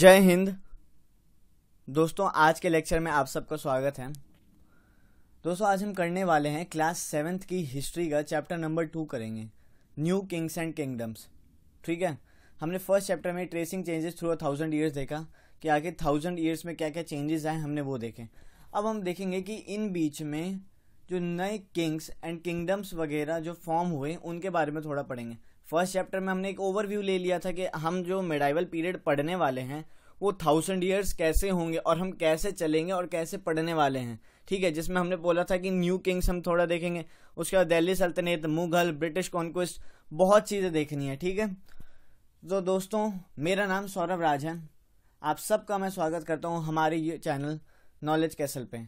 जय हिंद दोस्तों आज के लेक्चर में आप सबका स्वागत है दोस्तों आज हम करने वाले हैं क्लास सेवेंथ की हिस्ट्री का चैप्टर नंबर टू करेंगे न्यू किंग्स एंड किंगडम्स ठीक है हमने फर्स्ट चैप्टर में tracing changes through a thousand years देखा कि आगे थाउजेंड ईयर्स में क्या क्या चेंजेस आए हमने वो देखे अब हम देखेंगे कि इन बीच में जो नए किंग्स एंड किंगडम्स वगैरह जो फॉर्म हुए उनके बारे में थोड़ा पढ़ेंगे फर्स्ट चैप्टर में हमने एक ओवरव्यू ले लिया था कि हम जो मेडाइवल पीरियड पढ़ने वाले हैं वो थाउजेंड ईयर्स कैसे होंगे और हम कैसे चलेंगे और कैसे पढ़ने वाले हैं ठीक है जिसमें हमने बोला था कि न्यू किंग्स हम थोड़ा देखेंगे उसके बाद दिल्ली सल्तनत मुगल ब्रिटिश कॉन्क्वेस्ट बहुत चीज़ें देखनी है ठीक है तो दोस्तों मेरा नाम सौरभ राजन आप सबका मैं स्वागत करता हूँ हमारे ये चैनल नॉलेज कैसल पे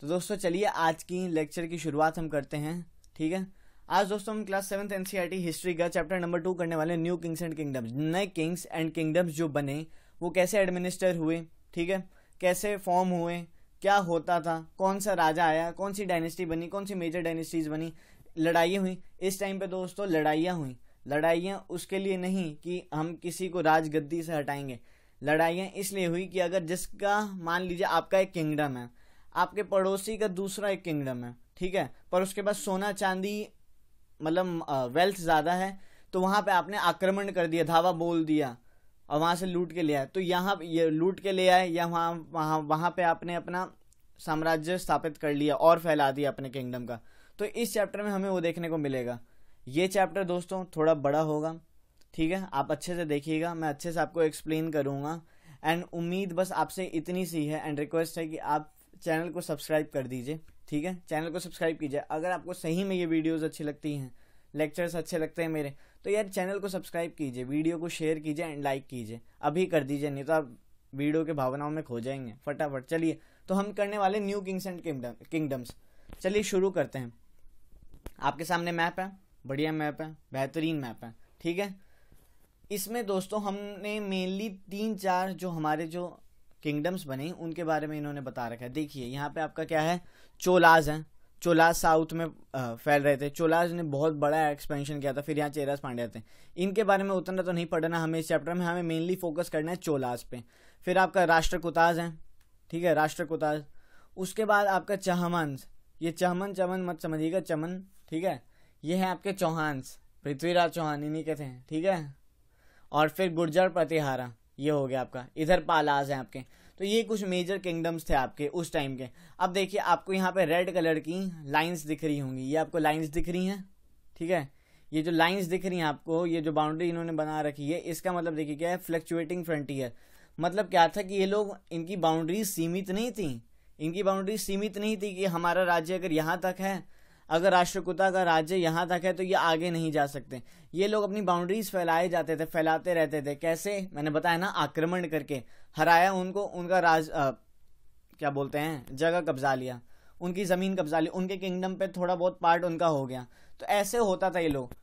तो दोस्तों चलिए आज की लेक्चर की शुरुआत हम करते हैं ठीक है आज दोस्तों हम क्लास सेवन्थ एनसीईआरटी हिस्ट्री का चैप्टर नंबर टू करने वाले न्यू किंग्स एंड किंगडम्स नए किंग्स एंड किंगडम्स जो बने वो कैसे एडमिनिस्टर हुए ठीक है कैसे फॉर्म हुए क्या होता था कौन सा राजा आया कौन सी डायनेस्टी बनी कौन सी मेजर डायनेस्टीज बनी लड़ाइयाँ हुई इस टाइम पर दोस्तों लड़ाइयाँ हुई लड़ाइयाँ उसके लिए नहीं कि हम किसी को राजगद्दी से हटाएंगे लड़ाइयाँ इसलिए हुई कि अगर जिसका मान लीजिए आपका एक किंगडम है आपके पड़ोसी का दूसरा एक किंगडम है ठीक है पर उसके पास सोना चांदी मतलब वेल्थ ज़्यादा है तो वहाँ पे आपने आक्रमण कर दिया धावा बोल दिया और वहाँ से लूट के ले आए तो यहाँ ये लूट के ले आए या वहाँ वहाँ वहाँ पे आपने अपना साम्राज्य स्थापित कर लिया और फैला दिया अपने किंगडम का तो इस चैप्टर में हमें वो देखने को मिलेगा ये चैप्टर दोस्तों थोड़ा बड़ा होगा ठीक है आप अच्छे से देखिएगा मैं अच्छे से आपको एक्सप्लेन करूँगा एंड उम्मीद बस आपसे इतनी सी है एंड रिक्वेस्ट है कि आप चैनल को सब्सक्राइब कर दीजिए ठीक है चैनल को सब्सक्राइब कीजिए अगर आपको सही में ये वीडियोज़ अच्छी लगती हैं लेक्चर्स अच्छे लगते हैं मेरे तो यार चैनल को सब्सक्राइब कीजिए वीडियो को शेयर कीजिए एंड लाइक कीजिए अभी कर दीजिए नहीं तो आप वीडियो के भावनाओं में खो जाएंगे फटाफट चलिए तो हम करने वाले new kings and kingdom kingdoms चलिए शुरू करते हैं आपके सामने मैप है बढ़िया मैप है बेहतरीन मैप है ठीक है इसमें दोस्तों हमने मेनली तीन चार जो हमारे जो किंगडम्स बने उनके बारे में इन्होंने बता रखा है देखिए यहाँ पे आपका क्या है चोलाज हैं चोलाज साउथ में फैल रहे थे चोलाज ने बहुत बड़ा एक्सपेंशन किया था फिर यहाँ चेराज पांडे थे इनके बारे में उतना तो नहीं पढ़ना हमें इस चैप्टर में हमें मेनली फोकस करना है चोलाज पे फिर आपका राष्ट्रकुताज है ठीक है राष्ट्रकुताज उसके बाद आपका चहमंस ये चहमन चमन मत समझिएगा चमन ठीक है ये है आपके चौहानस पृथ्वीराज चौहान इन्हीं के थे ठीक है और फिर गुर्जर प्रतिहारा ये हो गया आपका इधर पालाज हैं आपके तो ये कुछ मेजर किंगडम्स थे आपके उस टाइम के अब देखिए आपको यहाँ पे रेड कलर की लाइंस दिख रही होंगी ये आपको लाइंस दिख रही हैं ठीक है ये जो लाइंस दिख रही हैं आपको ये जो बाउंड्री इन्होंने बना रखी है इसका मतलब देखिए क्या है फ्लक्चुएटिंग फ्रंटियर मतलब क्या था कि ये लोग इनकी बाउंड्री सीमित नहीं थी इनकी बाउंड्री सीमित नहीं थी कि हमारा राज्य अगर यहाँ तक है अगर राष्ट्रकुता का राज्य यहाँ तक है तो ये आगे नहीं जा सकते ये लोग अपनी बाउंड्रीज फैलाए जाते थे फैलाते रहते थे कैसे मैंने बताया ना आक्रमण करके हराया उनको उनका राज आ, क्या बोलते हैं जगह कब्जा लिया उनकी ज़मीन कब्जा ली उनके किंगडम पे थोड़ा बहुत पार्ट उनका हो गया तो ऐसे होता था ये लोग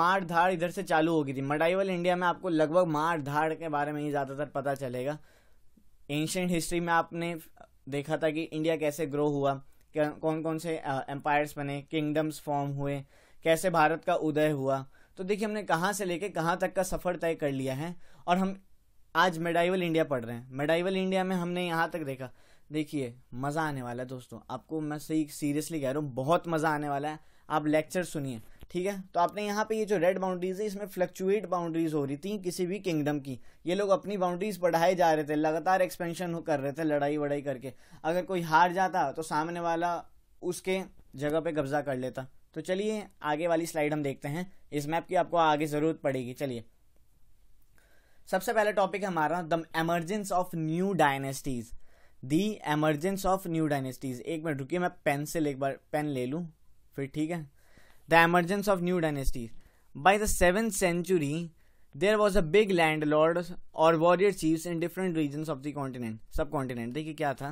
मार धाड़ इधर से चालू हो गई थी मडाइवल इंडिया में आपको लगभग मार धाड़ के बारे में ही ज़्यादातर पता चलेगा एंशेंट हिस्ट्री में आपने देखा था कि इंडिया कैसे ग्रो हुआ कौन कौन से एम्पायर्स बने किंगडम्स फॉर्म हुए कैसे भारत का उदय हुआ तो देखिए हमने कहाँ से लेके कहाँ तक का सफ़र तय कर लिया है और हम आज मेडाइवल इंडिया पढ़ रहे हैं मेडाइवल इंडिया में हमने यहाँ तक देखा देखिए मज़ा आने वाला है दोस्तों आपको मैं सही सीरियसली कह रहा हूँ बहुत मज़ा आने वाला है आप लेक्चर सुनिए ठीक है तो आपने यहाँ पे ये जो रेड बाउंड्रीज है इसमें फ्लक्चुएट बाउंड्रीज हो रही थी किसी भी किंगडम की ये लोग अपनी बाउंड्रीज बढ़ाए जा रहे थे लगातार एक्सपेंशन कर रहे थे लड़ाई वड़ाई करके अगर कोई हार जाता तो सामने वाला उसके जगह पे कब्जा कर लेता तो चलिए आगे वाली स्लाइड हम देखते हैं इस मैप की आपको आगे ज़रूरत पड़ेगी चलिए सबसे पहला टॉपिक हमारा the emergence of new dynasties the emergence of new dynasties एक मिनट रुकिए मैं पेन से एक बार पेन ले लूँ फिर ठीक है the emergence of new dynasties. By the 7th century, there was a big landlord or warrior chiefs in different regions of the continent, subcontinent. देखिए क्या था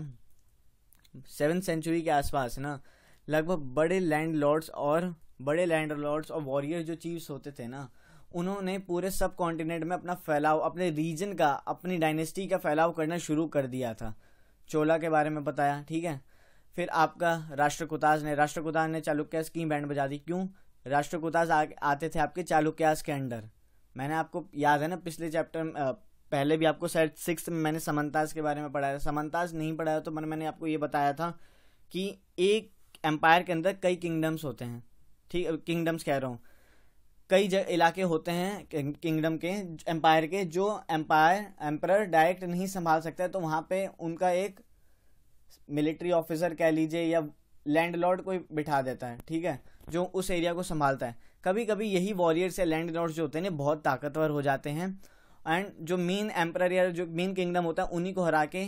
सेवन सेंचुरी के आसपास ना लगभग बड़े लैंड लॉर्ड्स और बड़े लैंड लॉर्ड्स और वॉरियर जो चीफ्स होते थे ना उन्होंने पूरे सब कॉन्टिनेंट में अपना फैलाव अपने रीजन का अपनी डायनेस्टी का फैलाव करना शुरू कर दिया था चोला के बारे में बताया ठीक है फिर आपका राष्ट्रकुताज ने राष्ट्रकुताज ने चालुक्यास की बैंड बजा दी क्यों राष्ट्रकुताज आते थे आपके चालुक्यास के अंडर मैंने आपको याद है ना पिछले चैप्टर पहले भी आपको सेट सिक्स में मैंने समंताज के बारे में पढ़ाया था समन्ताज नहीं पढ़ाया तो मैंने आपको ये बताया था कि एक एम्पायर के अंदर कई किंगडम्स होते हैं ठीक किंगडम्स कह रहा हूँ कई इलाके होते हैं किंगडम के एम्पायर के जो एम्पायर एम्पर डायरेक्ट नहीं संभाल है तो वहाँ पे उनका एक मिलिट्री ऑफिसर कह लीजिए या लैंडलॉर्ड कोई बिठा देता है ठीक है जो उस एरिया को संभालता है कभी कभी यही वॉरियर्स या लैंड लॉर्ड जो होते हैं बहुत ताकतवर हो जाते हैं एंड जो मेन एम्प्रर या जो मेन किंगडम होता है उन्हीं को हरा के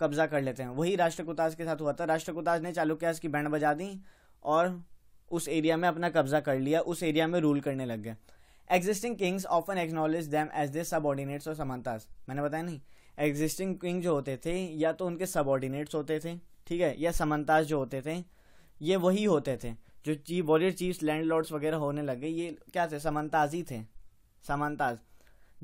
कब्जा कर लेते हैं वही राष्ट्रकुताज के साथ हुआ था राष्ट्रकुताज ने चालुक्यास की बैंड बजा दी और उस एरिया में अपना कब्जा कर लिया उस एरिया में रूल करने लग गए existing kings often acknowledge them as they subordinates और समानताज मैंने बताया नहीं एग्जिस्टिंग किंग जो होते थे या तो उनके सबॉर्डिनेट्स होते थे ठीक है या समंताज जो होते थे ये वही होते थे जो chief warrior chiefs landlords वगैरह होने लगे ये क्या थे ही थे samantas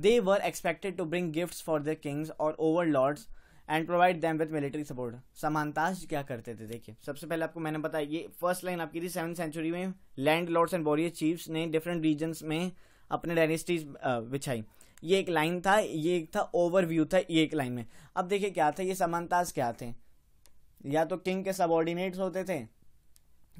they were expected to bring gift for the kings और overlords and provide them with military support samantas क्या करते थे देखिए सबसे पहले आपको मैंने बताया ये फर्स्ट लाइन आपकी थी सेवन सेंचुरी में landlords and warrior chiefs ने डिफरेंट रीजन्स में अपने डायनेस्टीज बिछाई ये एक लाइन था ये एक था ओवरव्यू था ये एक लाइन में अब देखिए क्या था ये समानताज क्या थे या तो किंग के सबॉर्डिनेट्स होते थे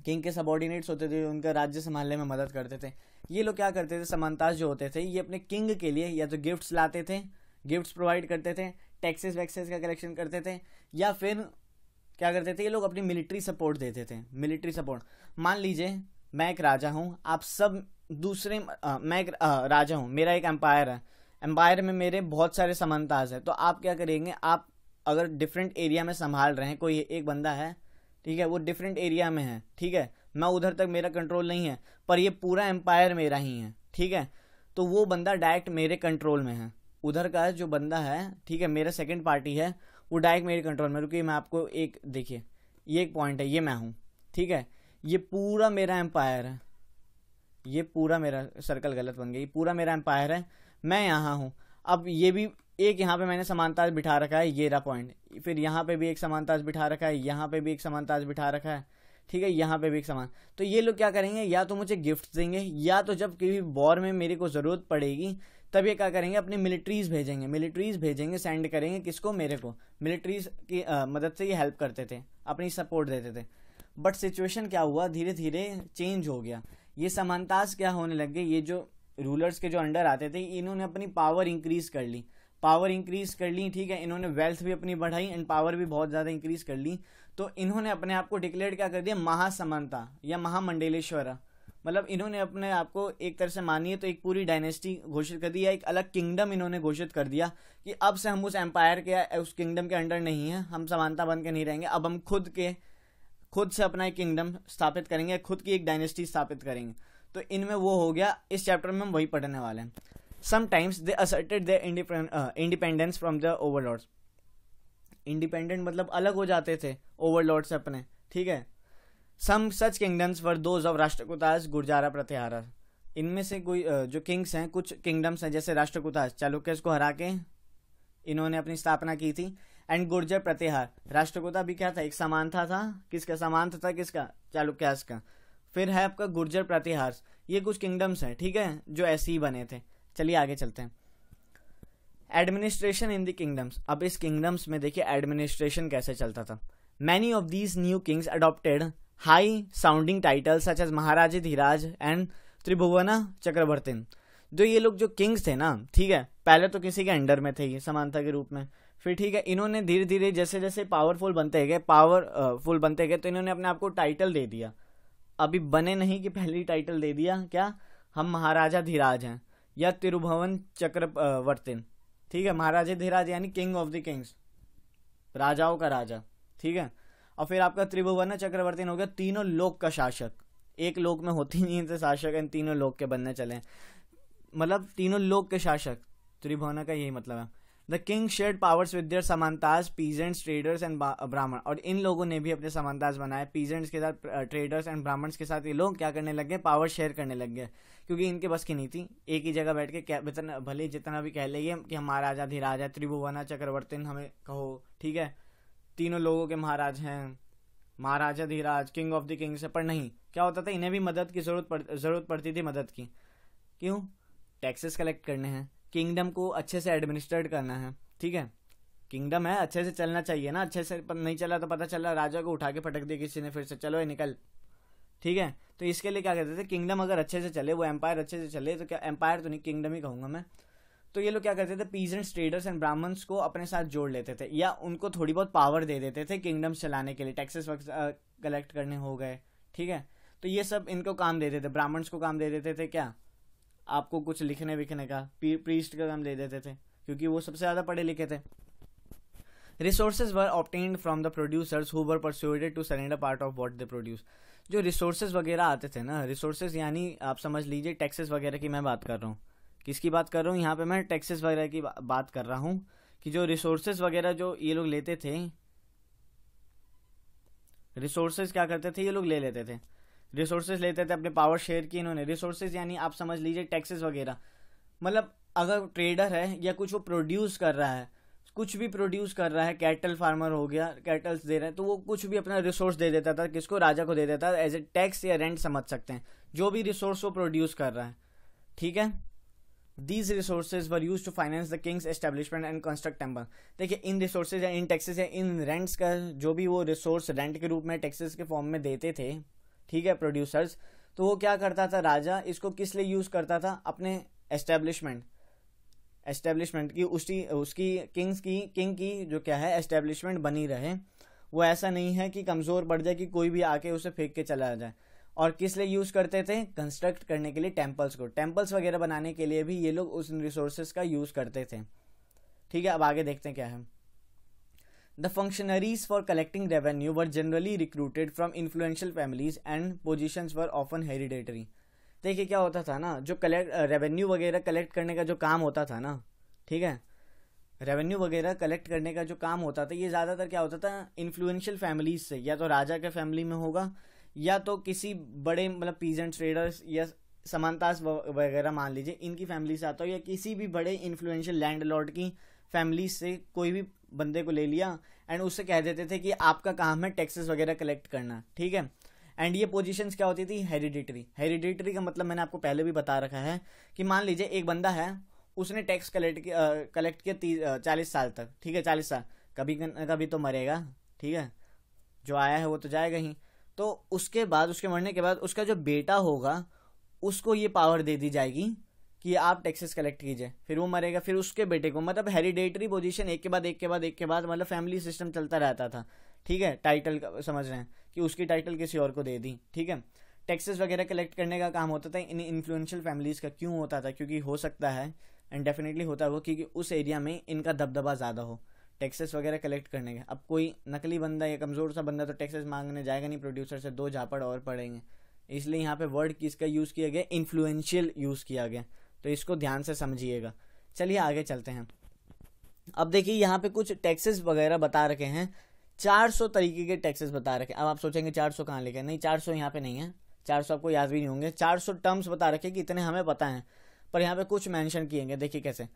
किंग के सबॉर्डिनेट्स होते थे उनका राज्य संभालने में मदद करते थे ये लोग क्या करते थे समानताज जो होते थे ये अपने किंग के लिए या तो गिफ्ट्स लाते थे गिफ्ट्स प्रोवाइड करते थे टैक्सेस वैक्सेस का कलेक्शन करते थे या फिर क्या करते थे ये लोग अपनी मिलिट्री सपोर्ट देते थे मिलिट्री सपोर्ट मान लीजिए मैं एक राजा हूँ आप सब दूसरे आ, मैं एक आ, राजा हूँ मेरा एक एम्पायर है एम्पायर में मेरे बहुत सारे समानताज है तो आप क्या करेंगे आप अगर डिफरेंट एरिया में संभाल रहे हैं कोई एक बंदा है ठीक है वो डिफरेंट एरिया में है ठीक है मैं उधर तक मेरा कंट्रोल नहीं है पर ये पूरा एम्पायर मेरा ही है ठीक है तो वो बंदा डायरेक्ट मेरे कंट्रोल में है उधर का जो बंदा है ठीक है मेरा सेकेंड पार्टी है वो डायरेक्ट मेरे कंट्रोल में रुकी मैं आपको एक देखिए ये एक पॉइंट है ये मैं हूँ ठीक है ये पूरा मेरा एम्पायर है ये पूरा मेरा सर्कल गलत बन गया ये पूरा मेरा एम्पायर है मैं यहाँ हूँ अब ये भी एक यहाँ पे मैंने समानताज बिठा रखा है ये रहा पॉइंट फिर यहाँ पे भी एक समानताज बिठा रखा है यहाँ पे भी एक समानताज बिठा रखा है ठीक है यहाँ पे भी एक समान तो ये लोग क्या करेंगे या तो मुझे गिफ्ट देंगे या तो जब किसी वॉर में मेरे को ज़रूरत पड़ेगी तब ये क्या करेंगे अपनी मिलिट्रीज भेजेंगे मिलिट्रीज भेजेंगे सेंड करेंगे किसको मेरे को मिलिट्रीज की आ, मदद से ये हेल्प करते थे अपनी सपोर्ट देते थे बट सिचुएशन क्या हुआ धीरे धीरे चेंज हो गया ये समानताज क्या होने लग गए ये जो रूलर्स के जो अंडर आते थे इन्होंने अपनी पावर इंक्रीज कर ली पावर इंक्रीज कर ली ठीक है इन्होंने वेल्थ भी अपनी बढ़ाई एंड पावर भी बहुत ज़्यादा इंक्रीज कर ली तो इन्होंने अपने आप को डिक्लेयर क्या कर दिया महासमानता या महामंडलेश्वर मतलब इन्होंने अपने आप को एक तरह से मानिए तो एक पूरी डायनेस्टी घोषित कर दी या एक अलग किंगडम इन्होंने घोषित कर दिया कि अब से हम उस एम्पायर के उस किंगडम के अंडर नहीं है हम समानता बन के नहीं रहेंगे अब हम खुद के खुद से अपना एक किंगडम स्थापित करेंगे खुद की एक डायनेस्टी स्थापित करेंगे तो इनमें वो हो गया इस चैप्टर में हम वही पढ़ने वाले हैं sometimes they asserted the independence from the overlords independent मतलब अलग हो जाते थे ओवर से अपने ठीक है some such kingdoms for those of Rashtrakutas Gurjara Pratihara इनमें से कोई uh, जो किंग्स हैं कुछ किंगडम्स हैं जैसे राष्ट्रकुताज चालुक्यस को हरा के इन्होंने अपनी स्थापना की थी एंड गुर्जर प्रतिहार राष्ट्रकुता भी क्या था एक समानता था किसका समानता था किसका चालुक्यास का फिर है आपका गुर्जर प्रतिहार ये कुछ किंगडम्स हैं ठीक है जो ऐसे ही बने थे चलिए आगे चलते हैं एडमिनिस्ट्रेशन इन द किंगडम्स अब इस किंगडम्स में देखिए एडमिनिस्ट्रेशन कैसे चलता था many of these new kings adopted high sounding title such as Maharajadhiraja and त्रिभुवना चक्रवर्तिन जो ये लोग जो किंग्स थे ना ठीक है पहले तो किसी के अंडर में थे ये समानता के रूप में फिर ठीक है इन्होंने धीरे धीरे जैसे जैसे पावरफुल बनते गए पावरफुल बनते गए तो इन्होंने अपने आप को टाइटल दे दिया अभी बने नहीं कि पहली टाइटल दे दिया क्या हम महाराजा धीराज हैं या तिरुभवन चक्रवर्तिन ठीक है महाराजा धीराज यानी किंग ऑफ द किंग्स राजाओं का राजा ठीक है और फिर आपका त्रिभुवन चक्रवर्तीन हो गया तीनों लोक का शासक एक लोक में होती नहीं थे तो शासक इन तीनों लोक के बनने चले मतलब तीनों लोक के शासक त्रिभुवन का यही मतलब है the king shared powers with their samantas peasants traders and Brahmin और इन लोगों ने भी अपने समानताज बनाए पीजेंट्स के साथ ट्रेडर्स एंड ब्राह्मण्स के साथ ये लोग क्या करने लग गए पावर शेयर करने लग गए क्योंकि इनके बस की नहीं थी एक ही जगह बैठ के जितना भले जितना भी कह लेंगे कि हम महाराजा धीराजा त्रिभुवना चक्रवर्तन हमें कहो ठीक है तीनों लोगों के महाराज हैं Maharajadhiraja king of the kings पर नहीं क्या होता था इन्हें भी मदद की जरूरत पड़ जरूरत पड़ती थी मदद की क्यों टैक्सेस कलेक्ट करने हैं किंगडम को अच्छे से एडमिनिस्ट्रेट करना है ठीक है किंगडम है अच्छे से चलना चाहिए ना अच्छे से नहीं चला तो पता चला राजा को उठा के पटक दिया किसी ने फिर से चलो ये निकल ठीक है तो इसके लिए क्या कहते थे किंगडम अगर अच्छे से चले वो एम्पायर अच्छे से चले तो क्या एम्पायर तो नहीं किंगडम ही कहूँगा मैं तो ये लोग क्या करते थे पीजेंट्स ट्रेडर्स एंड ब्राह्मण्स को अपने साथ जोड़ लेते थे या उनको थोड़ी बहुत पावर दे देते थे किंगडम चलाने के लिए टैक्सेस कलेक्ट करने हो गए ठीक है तो ये सब इनको काम दे देते ब्राह्मण्स को काम दे देते थे क्या आपको कुछ लिखने विखने का प्रीस्ट का काम दे देते थे क्योंकि वो सबसे ज़्यादा पढ़े लिखे थे resources were obtained from the producers who were persuaded to surrender part of what they produce जो रिसोर्सेज वगैरह आते थे ना रिसोर्सेज यानी आप समझ लीजिए टैक्सेस वगैरह की मैं बात कर रहा हूँ किसकी बात कर रहा हूँ यहाँ पे मैं टैक्सेस वगैरह की बा, बात कर रहा हूँ कि जो रिसोर्सेज वगैरह जो ये लोग लेते थे रिसोर्सेज क्या करते थे ये लोग ले लेते थे रिसोर्सेज लेते थे अपने पावर शेयर की इन्होंने रिसोर्सेज यानी आप समझ लीजिए टैक्सेस वगैरह मतलब अगर ट्रेडर है या कुछ वो प्रोड्यूस कर रहा है कुछ भी प्रोड्यूस कर रहा है कैटल फार्मर हो गया कैटल्स दे रहे हैं तो वो कुछ भी अपना रिसोर्स दे देता था किसको राजा को दे देता था एज ए टैक्स या रेंट समझ सकते हैं जो भी रिसोर्स वो प्रोड्यूस कर रहा है ठीक है these resources were used to finance the kings establishment and construct temple देखिए इन रिसोर्सेज या इन टैक्सेस या इन रेंट्स का जो भी वो रिसोर्स रेंट के रूप में टैक्सेस के फॉर्म में देते थे ठीक है प्रोड्यूसर्स तो वो क्या करता था राजा इसको किस लिए यूज करता था अपने एस्टेब्लिशमेंट एस्टेब्लिशमेंट की उसकी उसकी किंग्स की किंग की जो क्या है एस्टेब्लिशमेंट बनी रहे वो ऐसा नहीं है कि कमज़ोर पड़ जाए कि कोई भी आके उसे फेंक के चला जाए और किस लिए यूज़ करते थे कंस्ट्रक्ट करने के लिए टेम्पल्स को टेम्पल्स वगैरह बनाने के लिए भी ये लोग उस रिसोर्सेज का यूज़ करते थे ठीक है अब आगे देखते हैं क्या है The functionaries for collecting revenue were generally recruited from influential families and positions were often hereditary. देखिए क्या होता था ना जो कलेक्ट रेवेन्यू वगैरह कलेक्ट करने का जो काम होता था ना ठीक है रेवेन्यू वगैरह कलेक्ट करने का जो काम होता था ये ज़्यादातर क्या होता था इन्फ्लुएंशियल फैमिलीज से या तो राजा के फैमिली में होगा या तो किसी बड़े मतलब पीजेंट ट्रेडर्स या समानतास वगैरह मान लीजिए इनकी फैमिली से आता हो या किसी भी बड़े इन्फ्लुएंशियल लैंड की फैमिली से कोई भी बंदे को ले लिया एंड उससे कह देते थे कि आपका काम है टैक्सेस वगैरह कलेक्ट करना ठीक है एंड ये पोजीशंस क्या होती थी हेरिडिटरी हेरिडिटरी का मतलब मैंने आपको पहले भी बता रखा है कि मान लीजिए एक बंदा है उसने टैक्स कलेक्ट कलेक्ट किया चालीस साल तक ठीक है चालीस साल कभी कभी तो मरेगा ठीक है जो आया है वो तो जाएगा ही तो उसके बाद उसके मरने के बाद उसका जो बेटा होगा उसको ये पावर दे दी जाएगी कि आप टैक्सेस कलेक्ट कीजिए फिर वो मरेगा फिर उसके बेटे को मतलब हेरिडेटरी पोजीशन एक के बाद एक के बाद एक के बाद मतलब फैमिली सिस्टम चलता रहता था ठीक है टाइटल समझ रहे हैं कि उसकी टाइटल किसी और को दे दी ठीक है टैक्सेस वगैरह कलेक्ट करने का काम होता था इन इन्फ्लुएंशियल फैमिलीज़ का क्यों होता था क्योंकि हो सकता है एंड डेफिनेटली होता है वो क्योंकि उस एरिया में इनका दबदबा ज़्यादा हो टैक्सेस वगैरह कलेक्ट करने के अब कोई नकली बंदा या कमज़ोर सा बंदा तो टैक्सेस मांगने जाएगा नहीं प्रोड्यूसर से दो झापड़ और पड़ेंगे इसलिए यहाँ पे वर्ड किसका यूज़ किया गया इन्फ्लुएंशियल यूज़ किया गया तो इसको ध्यान से समझिएगा चलिए आगे चलते हैं अब देखिए यहाँ पे कुछ टैक्सेस वगैरह बता रखे हैं 400 तरीके के टैक्सेस बता रखे अब आप सोचेंगे 400 सौ कहाँ लेके नहीं 400 सौ यहाँ पे नहीं है 400 आपको याद भी नहीं होंगे 400 टर्म्स बता रखे कि इतने हमें पता हैं पर यहाँ पे कुछ मेंशन किएंगे देखिए कैसे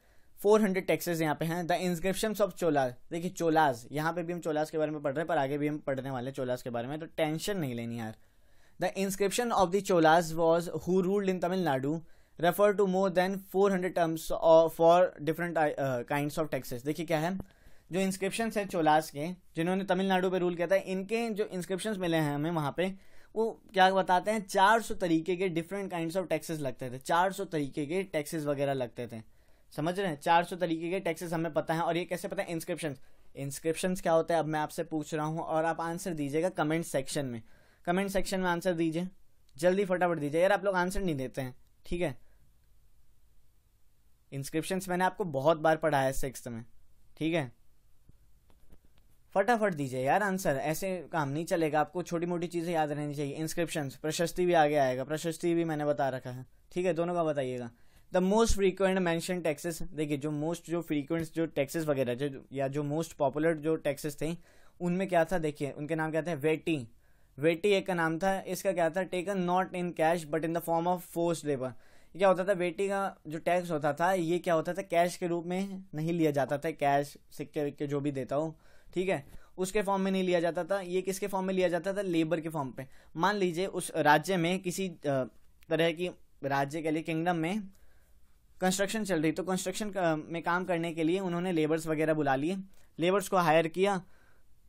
400 हंड्रेड टैक्सेज यहाँ पे हैं द इंस्क्रिप्शन ऑफ चोलाज देखिए चोलाज यहाँ पे भी हम चोलाज के बारे में पढ़ रहे हैं पर आगे भी हम पढ़ने वाले हैं चोलाज के बारे में तो टेंशन नहीं लेनी यार the inscription of the Cholas was who ruled in Tamil Nadu refer to more than 400 terms for different kind of taxes देखिए क्या है जो इंस्क्रिप्शन है चोलास के जिन्होंने तमिलनाडु पे रूल किया था इनके जो इंस्क्रिप्शन मिले हैं हमें वहाँ पे वो क्या बताते हैं 400 तरीके के डिफरेंट काइंड ऑफ टैक्सेस लगते थे 400 तरीके के टैक्सेस वगैरह लगते थे समझ रहे हैं 400 तरीके के टैक्सेस हमें पता है और ये कैसे पता है इंस्क्रिप्शन इंस्क्रिप्शन क्या होता है अब मैं आपसे पूछ रहा हूँ और आप आंसर दीजिएगा कमेंट सेक्शन में कमेंट सेक्शन में आंसर दीजिए जल्दी फटाफट दीजिए यार आप लोग आंसर नहीं देते हैं ठीक है इंस्क्रिप्शन मैंने आपको बहुत बार पढ़ाया है सिक्स में ठीक है फटाफट दीजिए यार आंसर ऐसे काम नहीं चलेगा आपको छोटी मोटी चीज़ें याद रहनी चाहिए इंस्क्रिप्शन प्रशस्ति भी आगे आएगा प्रशस्ति भी मैंने बता रखा है ठीक है दोनों का बताइएगा the most frequent mention taxes देखिए जो मोस्ट जो फ्रीक्वेंट जो टैक्सेस वगैरह जो या जो मोस्ट पॉपुलर जो टैक्सेस थे उनमें क्या था देखिए उनके नाम क्या थे वेटी वेटी एक का नाम था इसका क्या था taken not in cash but in the form of force labour क्या होता था वेटी का जो टैक्स होता था ये क्या होता था कैश के रूप में नहीं लिया जाता था कैश सिक्के विक्के जो भी देता हो ठीक है उसके फॉर्म में नहीं लिया जाता था ये किसके फॉर्म में लिया जाता था लेबर के फॉर्म पे मान लीजिए उस राज्य में किसी तरह की राज्य के लिए किंगडम में कंस्ट्रक्शन चल रही तो कंस्ट्रक्शन में काम करने के लिए उन्होंने लेबर्स वगैरह बुला लिए लेबर्स को हायर किया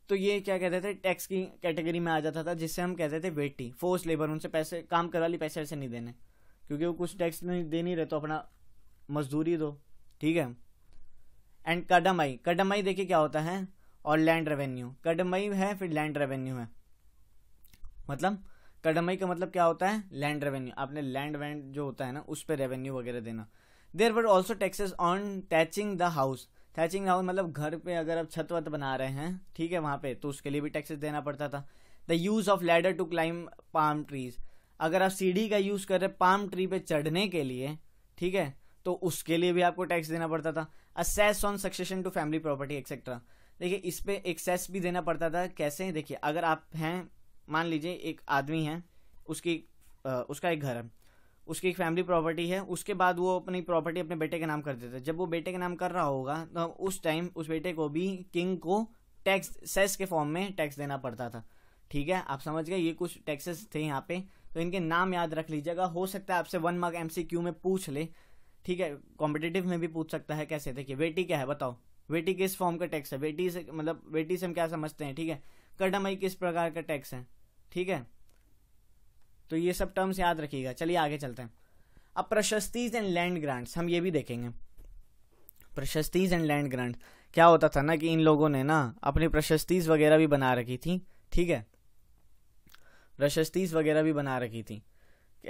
तो ये क्या कहते थे टैक्स की कैटेगरी में आ जाता था जिससे हम कहते थे वेटी फोर्स लेबर उनसे पैसे काम करा ली पैसे ऐसे नहीं देने क्योंकि वो कुछ टैक्स नहीं दे नहीं रहे तो अपना मजदूरी दो ठीक है एंड कडमाई कडमाई देखिए क्या होता है और लैंड रेवेन्यू कडमाई है फिर लैंड रेवेन्यू है मतलब कडमाई का मतलब क्या होता है लैंड रेवेन्यू आपने लैंड वैंड जो होता है ना उस पर रेवेन्यू वगैरह देना there were also taxes on thatching the house thatching house मतलब घर पे अगर आप छत वत बना रहे हैं ठीक है वहाँ पे तो उसके लिए भी टैक्सेस देना पड़ता था the use of ladder to climb palm trees अगर आप सीढ़ी का यूज़ कर रहे पाम ट्री पे चढ़ने के लिए ठीक है तो उसके लिए भी आपको टैक्स देना पड़ता था a cess on succession to family property etcetera देखिए इस पर एक्सेस भी देना पड़ता था कैसे देखिए अगर आप हैं मान लीजिए एक आदमी है उसकी आ, उसका एक घर है उसकी एक फैमिली प्रॉपर्टी है उसके बाद वो अपनी प्रॉपर्टी अपने बेटे के नाम कर देता है जब वो बेटे के नाम कर रहा होगा तो उस टाइम उस बेटे को भी किंग को टैक्स सेस के फॉर्म में टैक्स देना पड़ता था ठीक है आप समझ गए ये कुछ टैक्सेस थे यहाँ पे तो इनके नाम याद रख लीजिएगा हो सकता है आपसे वन मार्क एमसीक्यू में पूछ ले ठीक है कॉम्पिटेटिव में भी पूछ सकता है कैसे देखिए बेटी क्या है बताओ बेटी किस फॉर्म का टैक्स है बेटी से मतलब बेटी से हम क्या समझते हैं ठीक है कडमई किस प्रकार का टैक्स है ठीक है तो ये सब टर्म्स याद रखिएगा चलिए आगे चलते हैं अब प्रशस्तीज एंड लैंड ग्रांट्स हम ये भी देखेंगे प्रशस्तीज एंड लैंड ग्रांट क्या होता था ना कि इन लोगों ने ना अपनी प्रशस्तीज वगैरह भी बना रखी थी ठीक है प्रशस्तीज वगैरह भी बना रखी थी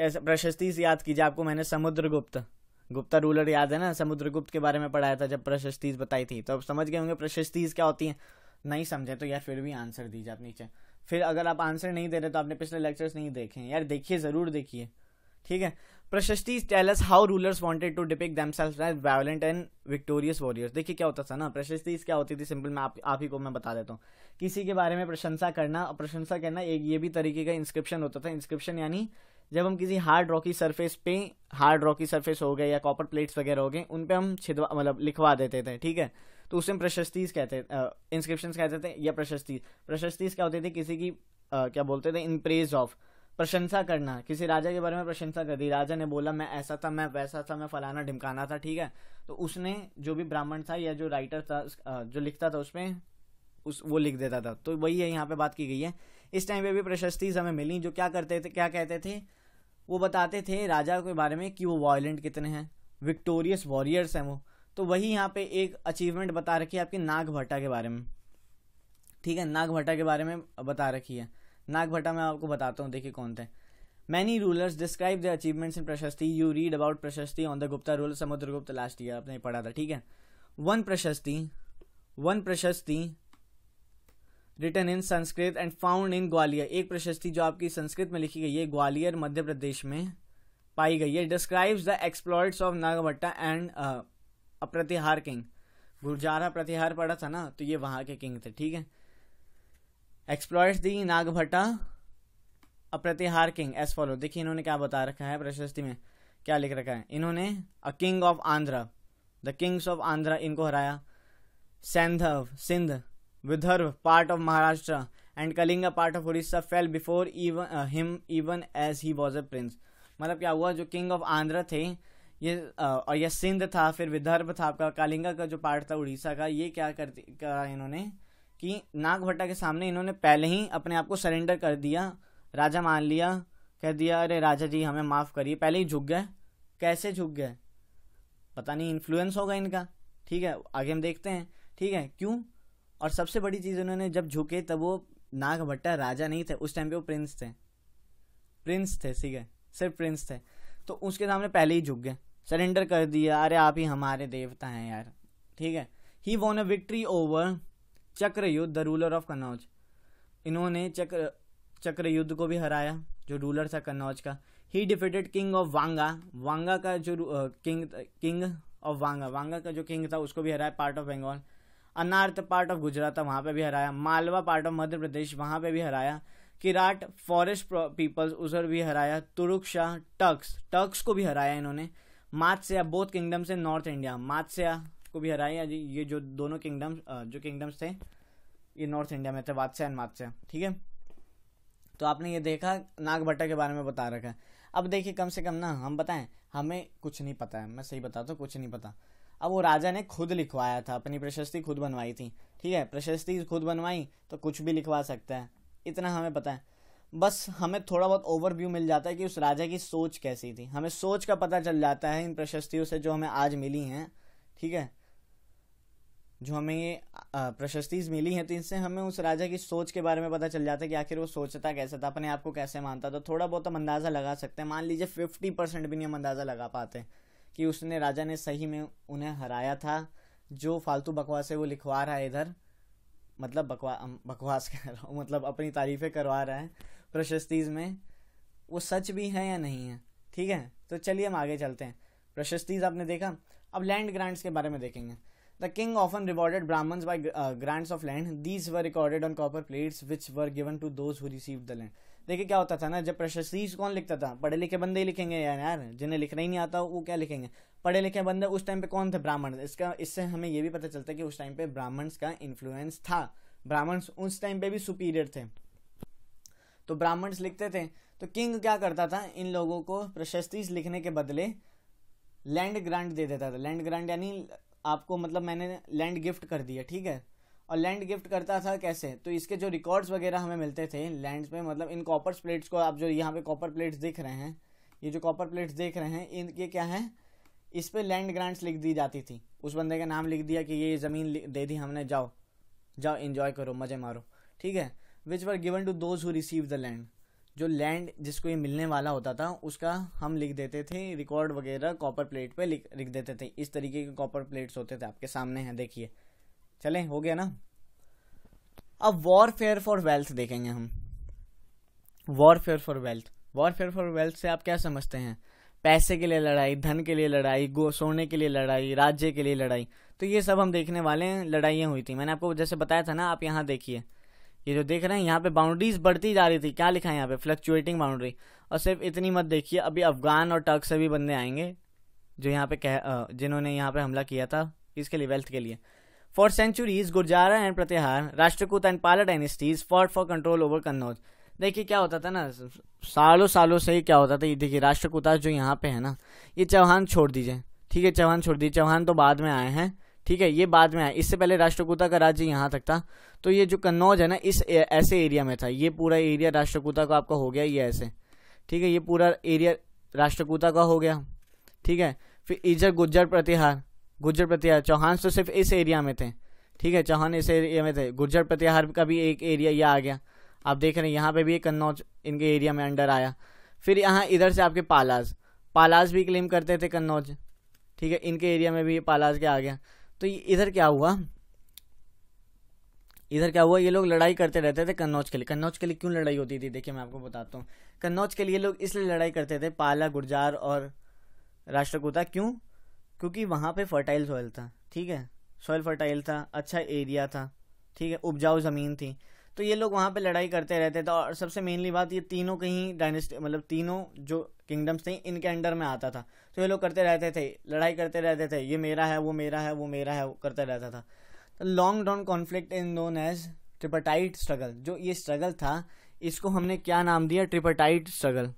ऐसा प्रशस्तीज याद कीजिए आपको मैंने समुद्रगुप्त गुप्ता रूलर याद है ना समुद्रगुप्त के बारे में पढ़ाया था जब प्रशस्तीज बताई थी तो अब समझ गए होंगे प्रशस्तीज क्या होती हैं नहीं समझे तो यार फिर भी आंसर दीजिए आप नीचे फिर अगर आप आंसर नहीं दे रहे तो आपने पिछले लेक्चर्स नहीं देखे यार देखिए ज़रूर देखिए ठीक है prashasti tells how rulers wanted to depict themselves as violent and victorious warriors देखिए क्या होता था ना प्रशस्ति क्या होती थी सिंपल मैं आप आप ही को मैं बता देता हूँ किसी के बारे में प्रशंसा करना और प्रशंसा करना एक ये भी तरीके का इंस्क्रिप्शन होता था इंस्क्रिप्शन यानी जब हम किसी हार्ड रॉकी सरफेस पे हार्ड रॉकी सरफेस हो गए या कॉपर प्लेट्स वगैरह हो गए उन पर हम छिदवा मतलब लिखवा देते थे ठीक है तो उसे हम प्रशस्तीज कहते इंस्क्रिप्शन कहते थे या प्रशस्ती प्रशस्तीज क्या होती थी किसी की आ, क्या बोलते थे इन प्रेज ऑफ प्रशंसा करना किसी राजा के बारे में प्रशंसा कर दी राजा ने बोला मैं ऐसा था मैं वैसा था मैं फलाना ढिमकाना था ठीक है तो उसने जो भी ब्राह्मण था या जो राइटर था जो लिखता था उसमें उस वो लिख देता था तो वही है यहाँ पे बात की गई है इस टाइम पे भी प्रशस्तीज हमें मिली जो क्या करते थे क्या कहते थे वो बताते थे राजा के बारे में कि वो वायलेंट कितने हैं विक्टोरियस वॉरियर्स हैं वो तो वही यहाँ पे एक अचीवमेंट बता रखी है आपकी नाग भट्टा के बारे में ठीक है नाग भट्टा के बारे में बता रखी है नाग भट्टा मैं आपको बताता हूँ देखिए कौन थे many rulers describe the achievements in prashasti you read about prashasti on the Gupta rule Samudragupta last year आपने पढ़ा था ठीक है one prashasti one prashasti written in Sanskrit and found in Gwalior एक प्रशस्ति जो आपकी संस्कृत में लिखी गई है ग्वालियर मध्य प्रदेश में पाई गई है describes the exploits of Nagabhata and Pratihara king Gurjara Pratihara पड़ा था ना तो ये वहाँ के किंग थे ठीक है एक्सप्लॉयट्स दी नागभट्टा अप्रतिहार किंग एस फॉलो देखिए इन्होंने क्या बता रखा है प्रशस्ति में क्या लिख रखा है इन्होंने a king of Andhra the kings of Andhra इनको हराया Saindhava Sindh Vidarbha part of Maharashtra and Kalinga part of Orissa fell before even him even as he was a prince मतलब क्या हुआ जो किंग ऑफ आंध्र थे ये और यह सिंध था फिर विदर्भ था आपका कालिंगा का जो पार्ट था उड़ीसा का ये क्या कर करा इन्होंने कि नागभट्टा के सामने इन्होंने पहले ही अपने आप को सरेंडर कर दिया राजा मान लिया कह दिया अरे राजा जी हमें माफ़ करिए पहले ही झुक गए कैसे झुक गए पता नहीं इन्फ्लुएंस होगा इनका ठीक है आगे हम देखते हैं ठीक है क्यों और सबसे बड़ी चीज़ उन्होंने जब झुके तब वो नागभट्टा राजा नहीं थे उस टाइम पे वो प्रिंस थे प्रिंस थे ठीक है सिर्फ प्रिंस थे तो उसके सामने पहले ही झुक गए सरेंडर कर दिया अरे आप ही हमारे देवता हैं यार ठीक है he won a victory over Chakrayudha the ruler of Kannauj इन्होंने चक्र चक्र युद्ध को भी हराया जो रूलर था कन्नौज का he defeated king of Vanga Vanga का जो king king of Vanga Vanga का जो किंग था उसको भी हराया part of Bengal Anarta part of Gujarat था वहाँ पर भी हराया मालवा पार्ट ऑफ मध्य प्रदेश वहाँ पर भी हराया किराट फॉरेस्ट पीपल्स उधर भी हराया तुरुक शाह टक्स टक्स को भी हराया इन्होंने मात्स्या बोथ किंगडम्स से नॉर्थ इंडिया मात्स्या को भी हराया जी ये जो दोनों किंगडम्स जो किंगडम्स थे ये नॉर्थ इंडिया में थे वात्स्या एंड मात्स्या ठीक है तो आपने ये देखा नागभट्टा के बारे में बता रखा है अब देखिए कम से कम ना हम बताएं हमें कुछ नहीं पता है मैं सही बताता हूँ कुछ नहीं पता अब वो राजा ने खुद लिखवाया था अपनी प्रशस्ति खुद बनवाई थी ठीक है प्रशस्ति खुद बनवाई तो कुछ भी लिखवा सकता है इतना हमें पता है बस हमें थोड़ा बहुत ओवरव्यू मिल जाता है कि उस राजा की सोच कैसी थी हमें सोच का पता चल जाता है इन प्रशस्तियों से जो हमें आज मिली हैं ठीक है जो हमें ये प्रशस्तीज मिली हैं तो इनसे हमें उस राजा की सोच के बारे में पता चल जाता है कि आखिर वो सोचता कैसा था अपने आप को कैसे मानता तो थोड़ा बहुत हम अंदाज़ा लगा सकते हैं मान लीजिए फिफ्टी परसेंट भी नहीं हम अंदाज़ा लगा पाते कि उसने राजा ने सही में उन्हें हराया था जो फालतू बकवास है वो लिखवा रहा है इधर मतलब बकवा बकवास कह रहा हूँ मतलब अपनी तारीफ़ें करवा रहा है प्रशस्तीज में वो सच भी है या नहीं है ठीक है तो चलिए हम आगे चलते हैं प्रशस्तीज आपने देखा अब लैंड ग्रांट्स के बारे में देखेंगे the king of rewarded Brahmins Brahmin by uh, grants of land these were recorded on copper plates which were given to those who the land देखिए क्या होता था ना जब प्रशस्तीज कौन लिखता था पढ़े लिखे बंदे ही लिखेंगे यार यार जिन्हें लिखना ही नहीं आता वो क्या लिखेंगे पढ़े लिखे बंदे उस टाइम पे कौन थे ब्राह्मण इसका इससे हमें ये भी पता चलता है कि उस टाइम पे ब्राह्मण्स का इन्फ्लुएंस था ब्राह्मण्स उस टाइम पे भी सुपीरियर थे तो ब्राह्मण्स लिखते थे तो किंग क्या करता था इन लोगों को प्रशस्ति लिखने के बदले लैंड ग्रांट दे देता था लैंड ग्रांट यानी आपको मतलब मैंने लैंड गिफ्ट कर दिया ठीक है और लैंड गिफ्ट करता था कैसे तो इसके जो रिकॉर्ड्स वगैरह हमें मिलते थे लैंड्स में मतलब इन कॉपर प्लेट्स को आप जो यहाँ पे कॉपर प्लेट्स देख रहे हैं ये जो कॉपर प्लेट्स देख रहे हैं इनके क्या है इस पर लैंड ग्रांट्स लिख दी जाती थी उस बंदे का नाम लिख दिया कि ये ज़मीन दे दी हमने जाओ जाओ इन्जॉय करो मज़े मारो ठीक है which were given to those who receive the land जो लैंड जिसको ये मिलने वाला होता था उसका हम लिख देते थे रिकॉर्ड वगैरह कॉपर प्लेट पे लिख लिख देते थे इस तरीके के कॉपर प्लेट्स होते थे आपके सामने हैं देखिए चले हो गया ना अब वॉरफेयर फॉर वेल्थ देखेंगे हम warfare for wealth warfare for wealth से आप क्या समझते हैं पैसे के लिए लड़ाई धन के लिए लड़ाई गो सोने के लिए लड़ाई राज्य के लिए लड़ाई तो ये सब हम देखने वाले हैं लड़ाइयाँ हुई थी मैंने आपको जैसे बताया था ना आप यहाँ देखिए ये जो देख रहे हैं यहाँ पे बाउंड्रीज बढ़ती जा रही थी क्या लिखा है यहाँ पे फ्लक्चुएटिंग बाउंड्री और सिर्फ इतनी मत देखिए अभी अफगान और टर्क से भी बंदे आएंगे जो यहाँ पे कह जिन्होंने यहाँ पे हमला किया था इसके लिए वेल्थ के लिए for centuries Gurjara and Pratihara Rashtrakuta and Pala dynasties for for control over Kannauj देखिए क्या होता था ना सालों सालों से ही क्या होता था ये देखिए राष्ट्रकूता जो यहाँ पे है ना ये चौहान छोड़ दीजिए ठीक है चौहान छोड़ दीजिए चौहान तो बाद में आए हैं ठीक है ये बाद में आया इससे पहले राष्ट्रकूता का राज्य यहाँ तक था तो ये जो कन्नौज है ना इस ऐसे एरिया में था ये पूरा एरिया राष्ट्रकूता का आपका हो गया ये ऐसे ठीक है ये पूरा एरिया राष्ट्रकूता का हो गया ठीक है फिर इजर गुज्जर प्रतिहार गुज्जर प्रतिहार चौहान तो सिर्फ इस एरिया में थे ठीक है चौहान इस एरिया में थे गुज्जर प्रतिहार का भी एक एरिया यह आ गया आप देख रहे हैं यहाँ पे भी एक कन्नौज इनके एरिया में अंडर आया फिर यहाँ इधर से आपके पालाज पालाज भी क्लेम करते थे कन्नौज ठीक है इनके एरिया में भी ये पालाज के आ गया तो इधर क्या हुआ इधर क्या हुआ ये लोग लड़ाई करते रहते थे कन्नौज के लिए कन्नौज के लिए क्यों लड़ाई होती थी देखिए मैं आपको बताता हूँ कन्नौज के लिए लोग इसलिए लड़ाई करते थे पाला गुर्जार और राष्ट्रकूता क्यों क्योंकि वहाँ पे फर्टाइल सॉइल था ठीक है सॉइल फर्टाइल था अच्छा एरिया था ठीक है उपजाऊ ज़मीन थी तो ये लोग वहाँ पे लड़ाई करते रहते थे और सबसे मेनली बात ये तीनों कहीं डायनेस्टी मतलब तीनों जो किंगडम्स थे इनके अंडर में आता था तो ये लोग करते रहते थे लड़ाई करते रहते थे ये मेरा है वो मेरा है वो मेरा है वो करते रहता था तो long drawn conflict in known as tripartite struggle जो ये स्ट्रगल था इसको हमने क्या नाम दिया ट्रिपाटाइट स्ट्रगल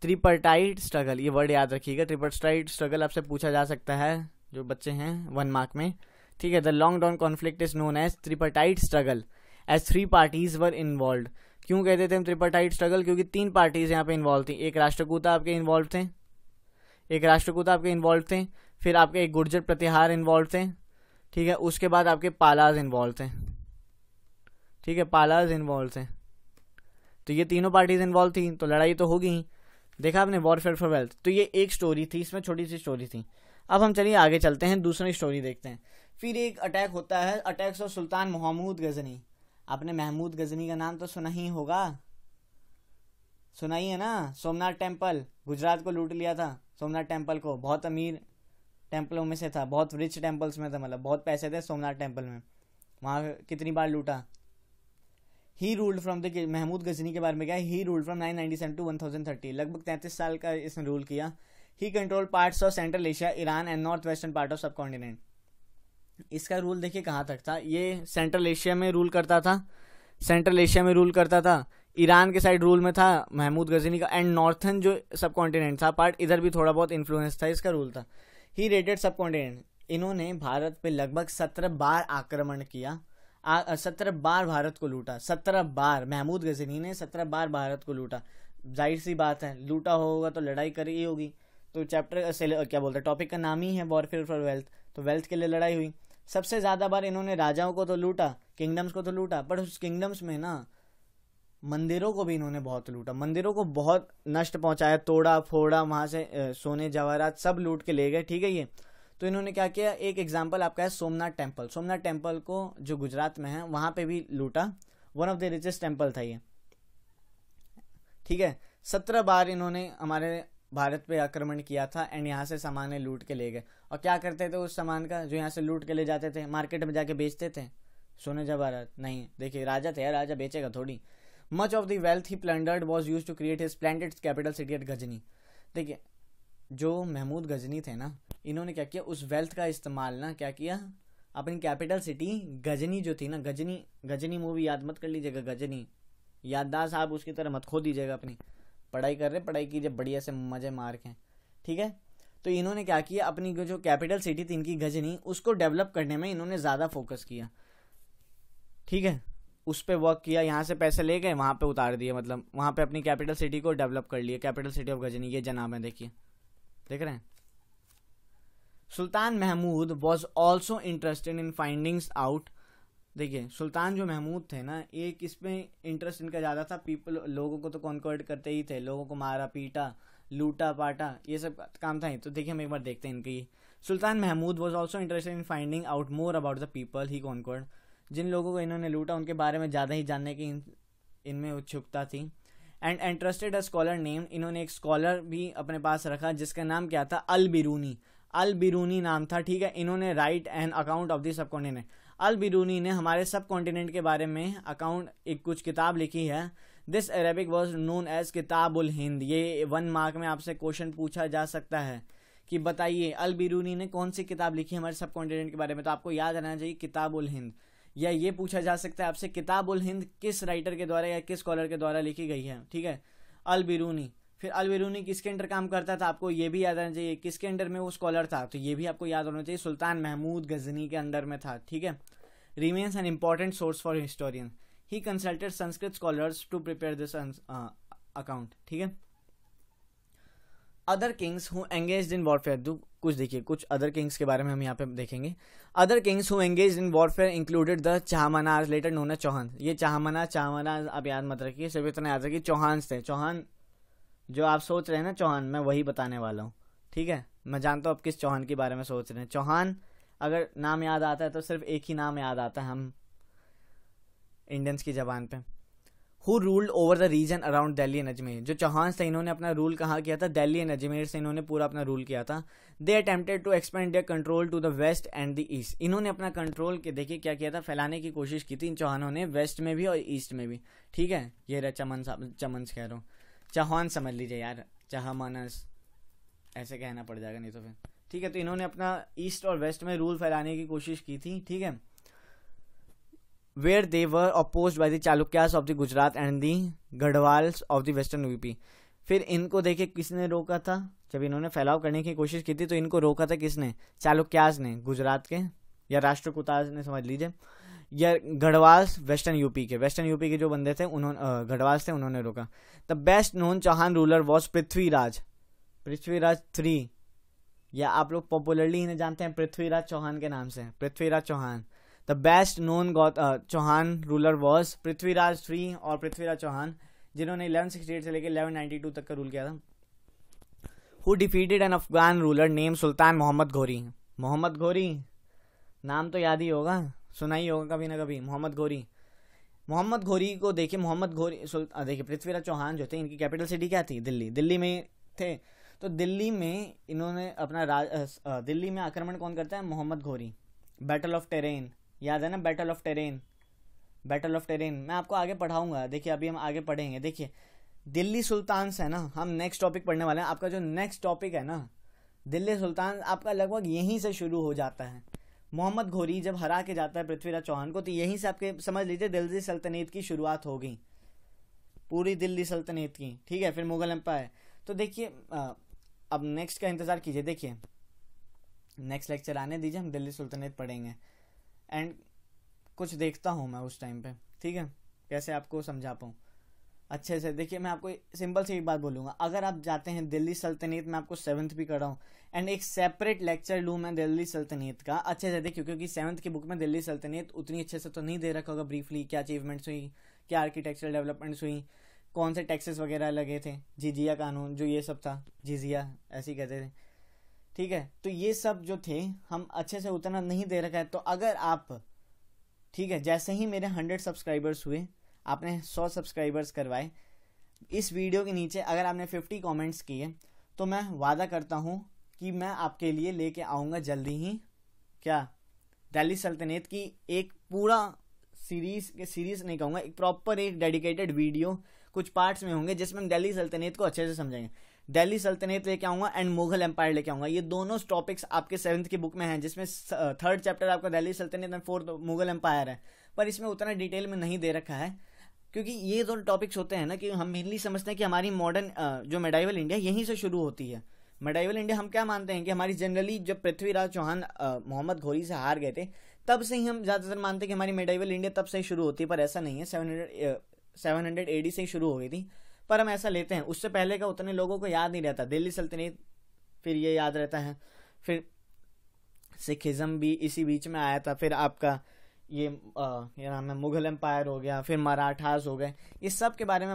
ट्रिपटाइट स्ट्रगल ये वर्ड याद रखिएगा ट्रिपटाइट स्ट्रगल आपसे पूछा जा सकता है जो बच्चे हैं वन मार्क में ठीक है the long drawn conflict is known as tripartite struggle as three parties were involve क्यों कहते थे हम ट्रिपाटाइट स्ट्रगल क्योंकि तीन पार्टीज यहाँ पे इन्वॉल्व थी एक राष्ट्रकूता आपके इन्वॉल्व थे एक राष्ट्रकूता आपके इन्वॉल्व थे फिर आपके एक गुर्जर प्रतिहार इन्वॉल्व थे ठीक है उसके बाद आपके पालाज इन्वॉल्व थे ठीक है पालाज इन्वॉल्व थे तो ये तीनों पार्टीज इन्वॉल्व थी तो लड़ाई तो होगी ही देखा आपने वॉरफेयर फॉर वेल्थ तो ये एक स्टोरी थी इसमें छोटी सी स्टोरी थी अब हम चलिए आगे चलते हैं दूसरी स्टोरी देखते हैं फिर एक अटैक होता है attacks of sultan Mohammad Ghazni आपने महमूद गजनी का नाम तो सुना ही होगा सुना ही है ना सोमनाथ टेम्पल गुजरात को लूट लिया था सोमनाथ टेम्पल को बहुत अमीर टेम्पलों में से था बहुत रिच टेम्पल्स में था मतलब बहुत पैसे थे सोमनाथ टेम्पल में वहाँ कितनी बार लूटा he ruled from the Mahmud Ghazni के बारे में क्या he ruled from seven to one thousand thirty लगभग तैंतीस साल का इसने रूल किया he control parts of central Asia Iran and north western part of subcontinent इसका रूल देखिए कहाँ तक था ये सेंट्रल एशिया में रूल करता था सेंट्रल एशिया में रूल करता था ईरान के साइड रूल में था महमूद गजनी का एंड नॉर्थन जो सब कॉन्टिनेंट था पार्ट इधर भी थोड़ा बहुत इन्फ्लुएंस था इसका रूल था ही रेटेड सब कॉन्टिनेंट इन्होंने भारत पे लगभग सत्रह बार आक्रमण किया सत्रह बार भारत को लूटा सत्रह बार महमूद गजनी ने सत्रह बार भारत को लूटा जाहिर सी बात है लूटा होगा तो लड़ाई करी होगी तो चैप्टर क्या बोलते हैं टॉपिक का नाम ही है वॉरफेयर फॉर वेल्थ तो वेल्थ के लिए लड़ाई हुई सबसे ज़्यादा बार इन्होंने राजाओं को तो लूटा किंगडम्स को तो लूटा पर उस किंगडम्स में ना मंदिरों को भी इन्होंने बहुत लूटा मंदिरों को बहुत नष्ट पहुंचाया तोड़ा फोड़ा वहाँ से सोने जवाहरात सब लूट के ले गए ठीक है ये तो इन्होंने क्या किया एक एग्जाम्पल आपका है सोमनाथ टेम्पल सोमनाथ टेम्पल को जो गुजरात में है वहाँ पे भी लूटा one of the richest temple था ये ठीक है सत्रह बार इन्होंने हमारे भारत पे आक्रमण किया था एंड यहाँ से सामान लूट के ले गए और क्या करते थे उस सामान का जो यहाँ से लूट के ले जाते थे मार्केट में जाके बेचते थे सोने जा भारत नहीं देखिए राजा थे यार राजा बेचेगा थोड़ी much of the wealth he plundered was used to create his splendid capital city at Ghazni देखिए जो महमूद गजनी थे ना इन्होंने क्या किया उस वेल्थ का इस्तेमाल ना क्या किया अपनी कैपिटल सिटी गजनी जो थी ना गजनी गजनी मूवी याद मत कर लीजिएगा गजनी याददाश्त आप उसकी तरह मत खो दीजिएगा अपनी पढ़ाई कर रहे हैं पढ़ाई की जब बढ़िया से मज़े मार के ठीक है तो इन्होंने क्या किया अपनी जो कैपिटल सिटी थी इनकी गजनी उसको डेवलप करने में इन्होंने ज़्यादा फोकस किया ठीक है उस पर वर्क किया यहाँ से पैसे ले गए वहाँ पे उतार दिए मतलब वहाँ पे अपनी कैपिटल सिटी को डेवलप कर लिया कैपिटल सिटी ऑफ गजनी ये जनाब है देखिए देख रहे हैं sultan Mahmud was also interested in findings out देखिए सुल्तान जो महमूद थे ना एक इसमें इंटरेस्ट इनका ज़्यादा था पीपल लोगों को तो कॉन्कर्ड करते ही थे लोगों को मारा पीटा लूटा पाटा ये सब काम था ही तो देखिए हम एक बार देखते हैं इनकी sultan Mahmud was also interested in finding out more about the people he conquered जिन लोगों को इन्होंने लूटा उनके बारे में ज़्यादा ही जानने की इनमें उत्सुकता थी and interested a scholar name इन्होंने एक स्कॉलर भी अपने पास रखा जिसका नाम क्या था अल बिरूनी अल बिरूनी नाम था ठीक है इन्होंने write an account of the subcontinent Al Biruni ने हमारे सब कॉन्टिनेंट के बारे में अकाउंट एक कुछ किताब लिखी है this Arabic was known as Kitabul Hind ये वन मार्क में आपसे क्वेश्चन पूछा जा सकता है कि बताइए अल बिरूनी ने कौन सी किताब लिखी है हमारे सब कॉन्टिनेंट के बारे में तो आपको याद रहना चाहिए किताबुल हिंद या ये पूछा जा सकता है आपसे किताबुल हिंद किस राइटर के द्वारा या किस स्कॉलर के द्वारा लिखी गई है ठीक है अल बिरूनी फिर अलबेरूनी किसके अंडर काम करता था आपको ये भी याद आना चाहिए किसके अंडर में वो स्कॉलर था तो ये भी आपको याद होना चाहिए सुल्तान महमूद गजनी के अंडर में था ठीक है remains an important source for historian he consulted Sanskrit scholars to prepare this account ठीक है other kings who engage in warfare कुछ देखिए कुछ अदर किंग्स के बारे में हम यहाँ पे देखेंगे other kings who engage in warfare included the Chahamanas later known as Chauhan ये चाहमना चाहमना आप याद मत रखिए सिर्फ इतना याद रखिए चौहान थे चौहान जो आप सोच रहे हैं ना चौहान मैं वही बताने वाला हूँ ठीक है मैं जानता हूँ आप किस चौहान के बारे में सोच रहे हैं चौहान अगर नाम याद आता है तो सिर्फ एक ही नाम याद आता है हम इंडियंस की जबान पे who ruled over the region around Delhi and Ajmer जो चौहान से इन्होंने अपना रूल कहाँ किया था दिल्ली एंड अजमेर से इन्होंने पूरा अपना रूल किया था they attempted to expand their control to the west and the east इन्होंने अपना कंट्रोल के देखिए क्या किया था फैलाने की कोशिश की थी इन चौहानों ने वेस्ट में भी और ईस्ट में भी ठीक है ये रहा चमन साहब चमन कह रहा हूँ चौहान समझ लीजिए यार चहा मानस ऐसे कहना पड़ जाएगा नहीं तो फिर ठीक है तो इन्होंने अपना ईस्ट और वेस्ट में रूल फैलाने की कोशिश की थी ठीक है where they were oppose by the Chalukyas of the Gujarat and the Garhwals of the western UP फिर इनको देखिए किसने रोका था जब इन्होंने फैलाव करने की कोशिश की थी तो इनको रोका था किसने चालुक्यास ने गुजरात के या राष्ट्रकुताज ने समझ लीजिए या गढ़वाल्स वेस्टर्न यूपी के वेस्टर्न यूपी के जो बंदे थे उन्होंने गढ़वाल थे उन्होंने रोका the best known Chauhan ruler was Prithviraj Prithviraj three या आप लोग पॉपुलरली इन्हें जानते हैं पृथ्वीराज चौहान के नाम से Prithviraj Chauhan the best known Chauhan ruler was Prithviraj three और पृथ्वीराज चौहान जिन्होंने इलेवन सिक्सटी एट से लेकर इलेवन नाइन्टी टू तक का रूल किया था who defeated an Afghan ruler name sultan Mohammad Ghori Mohammad घोरी नाम तो याद ही होगा सुना ही होगा कभी ना कभी मोहम्मद घोरी मोहम्मद घोरी को देखिए मोहम्मद घोरी देखिए पृथ्वीराज चौहान जो थे इनकी कैपिटल सिटी क्या थी दिल्ली दिल्ली में थे तो दिल्ली में इन्होंने अपना राज दिल्ली में आक्रमण कौन करता है मोहम्मद घोरी बैटल ऑफ टेरेन याद है ना battle of Tarain battle of Tarain मैं आपको आगे पढ़ाऊंगा देखिए अभी हम आगे पढ़ेंगे देखिए दिल्ली से है ना हम नेक्स्ट टॉपिक पढ़ने वाले हैं आपका जो नेक्स्ट टॉपिक है ना दिल्ली सुल्तान आपका लगभग यहीं से शुरू हो जाता है मोहम्मद घोरी जब हरा के जाता है पृथ्वीराज चौहान को तो यहीं से आपके समझ लीजिए दिल्ली सल्तनत की शुरुआत हो गई पूरी दिल्ली सल्तनत की ठीक है फिर मुगल एम्पायर तो देखिए अब नेक्स्ट का इंतज़ार कीजिए देखिए नेक्स्ट लेक्चर आने दीजिए हम दिल्ली सुल्तनत पढ़ेंगे एंड कुछ देखता हूँ मैं उस टाइम पे ठीक है कैसे आपको समझा पाऊँ अच्छे से देखिए मैं आपको सिंपल सी बात बोलूँगा अगर आप जाते हैं दिल्ली सल्तनत में आपको सेवन्थ भी कर रहा हूँ एंड एक सेपरेट लेक्चर लूँ मैं दिल्ली सल्तनत का अच्छे से देखिए क्योंकि सेवन्थ की बुक में दिल्ली सल्तनत उतनी अच्छे से तो नहीं दे रखा होगा ब्रीफली क्या अचीवमेंट्स हुई क्या आर्किटेक्चरल डेवलपमेंट्स हुई कौन से टैक्सेस वगैरह लगे थे जीजिया कानून जो ये सब था जीजिया ऐसे ही कहते थे ठीक है तो ये सब जो थे हम अच्छे से उतना नहीं दे रखा है तो अगर आप ठीक है जैसे ही मेरे हंड्रेड सब्सक्राइबर्स हुए आपने सौ सब्सक्राइबर्स करवाए इस वीडियो के नीचे अगर आपने फिफ्टी कॉमेंट्स किए तो मैं वादा करता हूँ कि मैं आपके लिए लेके आऊँगा जल्दी ही क्या दिल्ली सल्तनत की एक पूरा सीरीज के सीरीज नहीं कहूँगा एक प्रॉपर एक डेडिकेटेड वीडियो कुछ पार्ट्स में होंगे जिसमें हम दिल्ली सल्तनत को अच्छे से समझेंगे दिल्ली सल्तनत लेके आऊँगा एंड मुगल एम्पायर लेके आऊँगा ये दोनों टॉपिक्स आपके सेवन्थ की बुक में हैं जिसमें थर्ड चैप्टर आपका दिल्ली सल्तनत एंड फोर्थ मुगल एम्पायर है पर इसमें उतना डिटेल में नहीं दे रखा है क्योंकि ये जो टॉपिक्स होते हैं ना कि हम मेनली समझते हैं कि हमारी मॉडर्न जो मेडाइवल इंडिया यहीं से शुरू होती है मेडाइवल इंडिया हम क्या मानते हैं कि हमारी जनरली जब पृथ्वीराज चौहान मोहम्मद घोरी से हार गए थे तब से ही हम ज़्यादातर मानते हैं कि हमारी मेडाइवल इंडिया तब से ही शुरू होती है पर ऐसा नहीं है seven hundred seven hundred AD से ही शुरू हो गई थी पर हम ऐसा लेते हैं उससे पहले का उतने लोगों को याद नहीं रहता दिल्ली सल्तनत फिर ये याद रहता है फिर सिखिज़म भी इसी बीच में आया था फिर आपका ये ये नाम है मुगल एम्पायर हो गया फिर मराठास हो गए इस सब के बारे में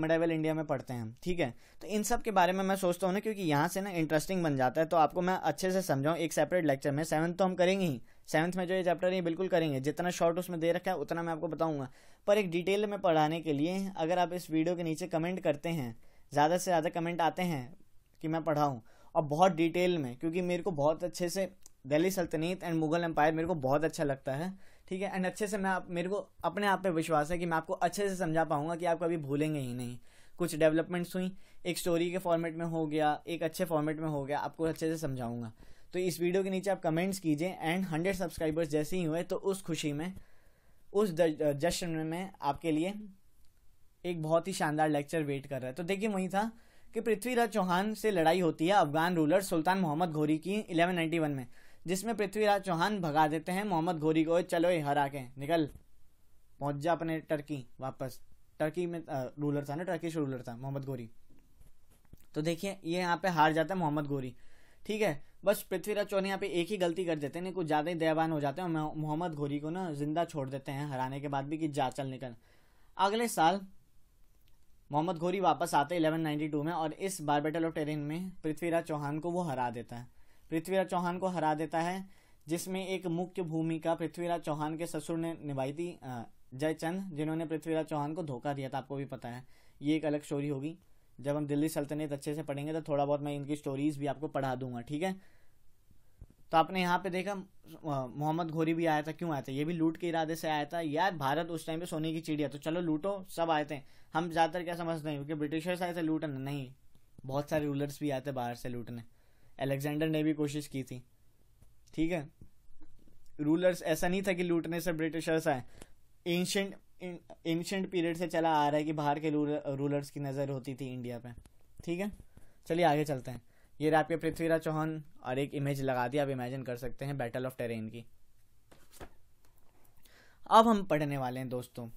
मेडावल इंडिया में पढ़ते हैं ठीक है तो इन सब के बारे में मैं सोचता हूँ ना क्योंकि यहाँ से ना इंटरेस्टिंग बन जाता है तो आपको मैं अच्छे से समझाऊँ एक सेपरेट लेक्चर में सेवन्थ तो हम करेंगे ही सेवन्थ में जो ये चैप्टर है बिल्कुल करेंगे जितना शॉर्ट उसमें दे रखा है उतना मैं आपको बताऊँगा पर एक डिटेल में पढ़ाने के लिए अगर आप इस वीडियो के नीचे कमेंट करते हैं ज़्यादा से ज़्यादा कमेंट आते हैं कि मैं पढ़ाऊँ और बहुत डिटेल में क्योंकि मेरे को बहुत अच्छे से दिल्ली सल्तनत एंड मुगल एम्पायर मेरे को बहुत अच्छा लगता है ठीक है एंड अच्छे से मैं आप मेरे को अपने आप पे विश्वास है कि मैं आपको अच्छे से समझा पाऊंगा कि आप कभी भूलेंगे ही नहीं कुछ डेवलपमेंट्स हुई एक स्टोरी के फॉर्मेट में हो गया एक अच्छे फॉर्मेट में हो गया आपको अच्छे से समझाऊंगा तो इस वीडियो के नीचे आप कमेंट्स कीजिए एंड हंड्रेड सब्सक्राइबर्स जैसे ही हुए तो उस खुशी में उस जश्न में मैं आपके लिए एक बहुत ही शानदार लेक्चर वेट कर रहा है तो देखिए वही था कि पृथ्वीराज चौहान से लड़ाई होती है अफगान रूलर सुल्तान मोहम्मद घोरी की इलेवन में जिसमें पृथ्वीराज चौहान भगा देते हैं मोहम्मद घोरी को चलो ये हरा के निकल पहुंच जा अपने टर्की वापस टर्की में रूलर था ना टर्की से रूलर था मोहम्मद घोरी तो देखिए ये यहाँ पे हार जाता है मोहम्मद घोरी ठीक है बस पृथ्वीराज चौहान यहाँ पे एक ही गलती कर देते हैं कुछ ज़्यादा ही दयावान हो जाते हैं और मोहम्मद घोरी को ना जिंदा छोड़ देते हैं हराने के बाद भी कि जा चल निकल अगले साल मोहम्मद घोरी वापस आते हैं इलेवन में और इस बार बैटल ऑफ टेरिन में पृथ्वीराज चौहान को वो हरा देता है पृथ्वीराज चौहान को हरा देता है जिसमें एक मुख्य भूमिका पृथ्वीराज चौहान के ससुर ने निभाई थी जयचंद जिन्होंने पृथ्वीराज चौहान को धोखा दिया था आपको भी पता है ये एक अलग स्टोरी होगी जब हम दिल्ली सल्तनत अच्छे से पढ़ेंगे तो थोड़ा बहुत मैं इनकी स्टोरीज भी आपको पढ़ा दूंगा ठीक है तो आपने यहाँ पे देखा मोहम्मद घोरी भी आया था क्यों आया था ये भी लूट के इरादे से आया था यार भारत उस टाइम पे सोने की चिड़िया तो चलो लूटो सब आए थे हम ज़्यादातर क्या समझते हैं क्योंकि ब्रिटिशर्स आए थे लूटने नहीं बहुत सारे रूलर्स भी आए थे बाहर से लूटने अलेक्जेंडर ने भी कोशिश की थी ठीक है रूलर्स ऐसा नहीं था कि लूटने से ब्रिटिशर्स आए एंशंट एंशंट पीरियड से चला आ रहा है कि बाहर के रूलर्स की नज़र होती थी इंडिया पे ठीक है चलिए आगे चलते हैं ये आपके पृथ्वीराज चौहान और एक इमेज लगा दी आप इमेजिन कर सकते हैं बैटल ऑफ टेरेन की अब हम पढ़ने वाले हैं दोस्तों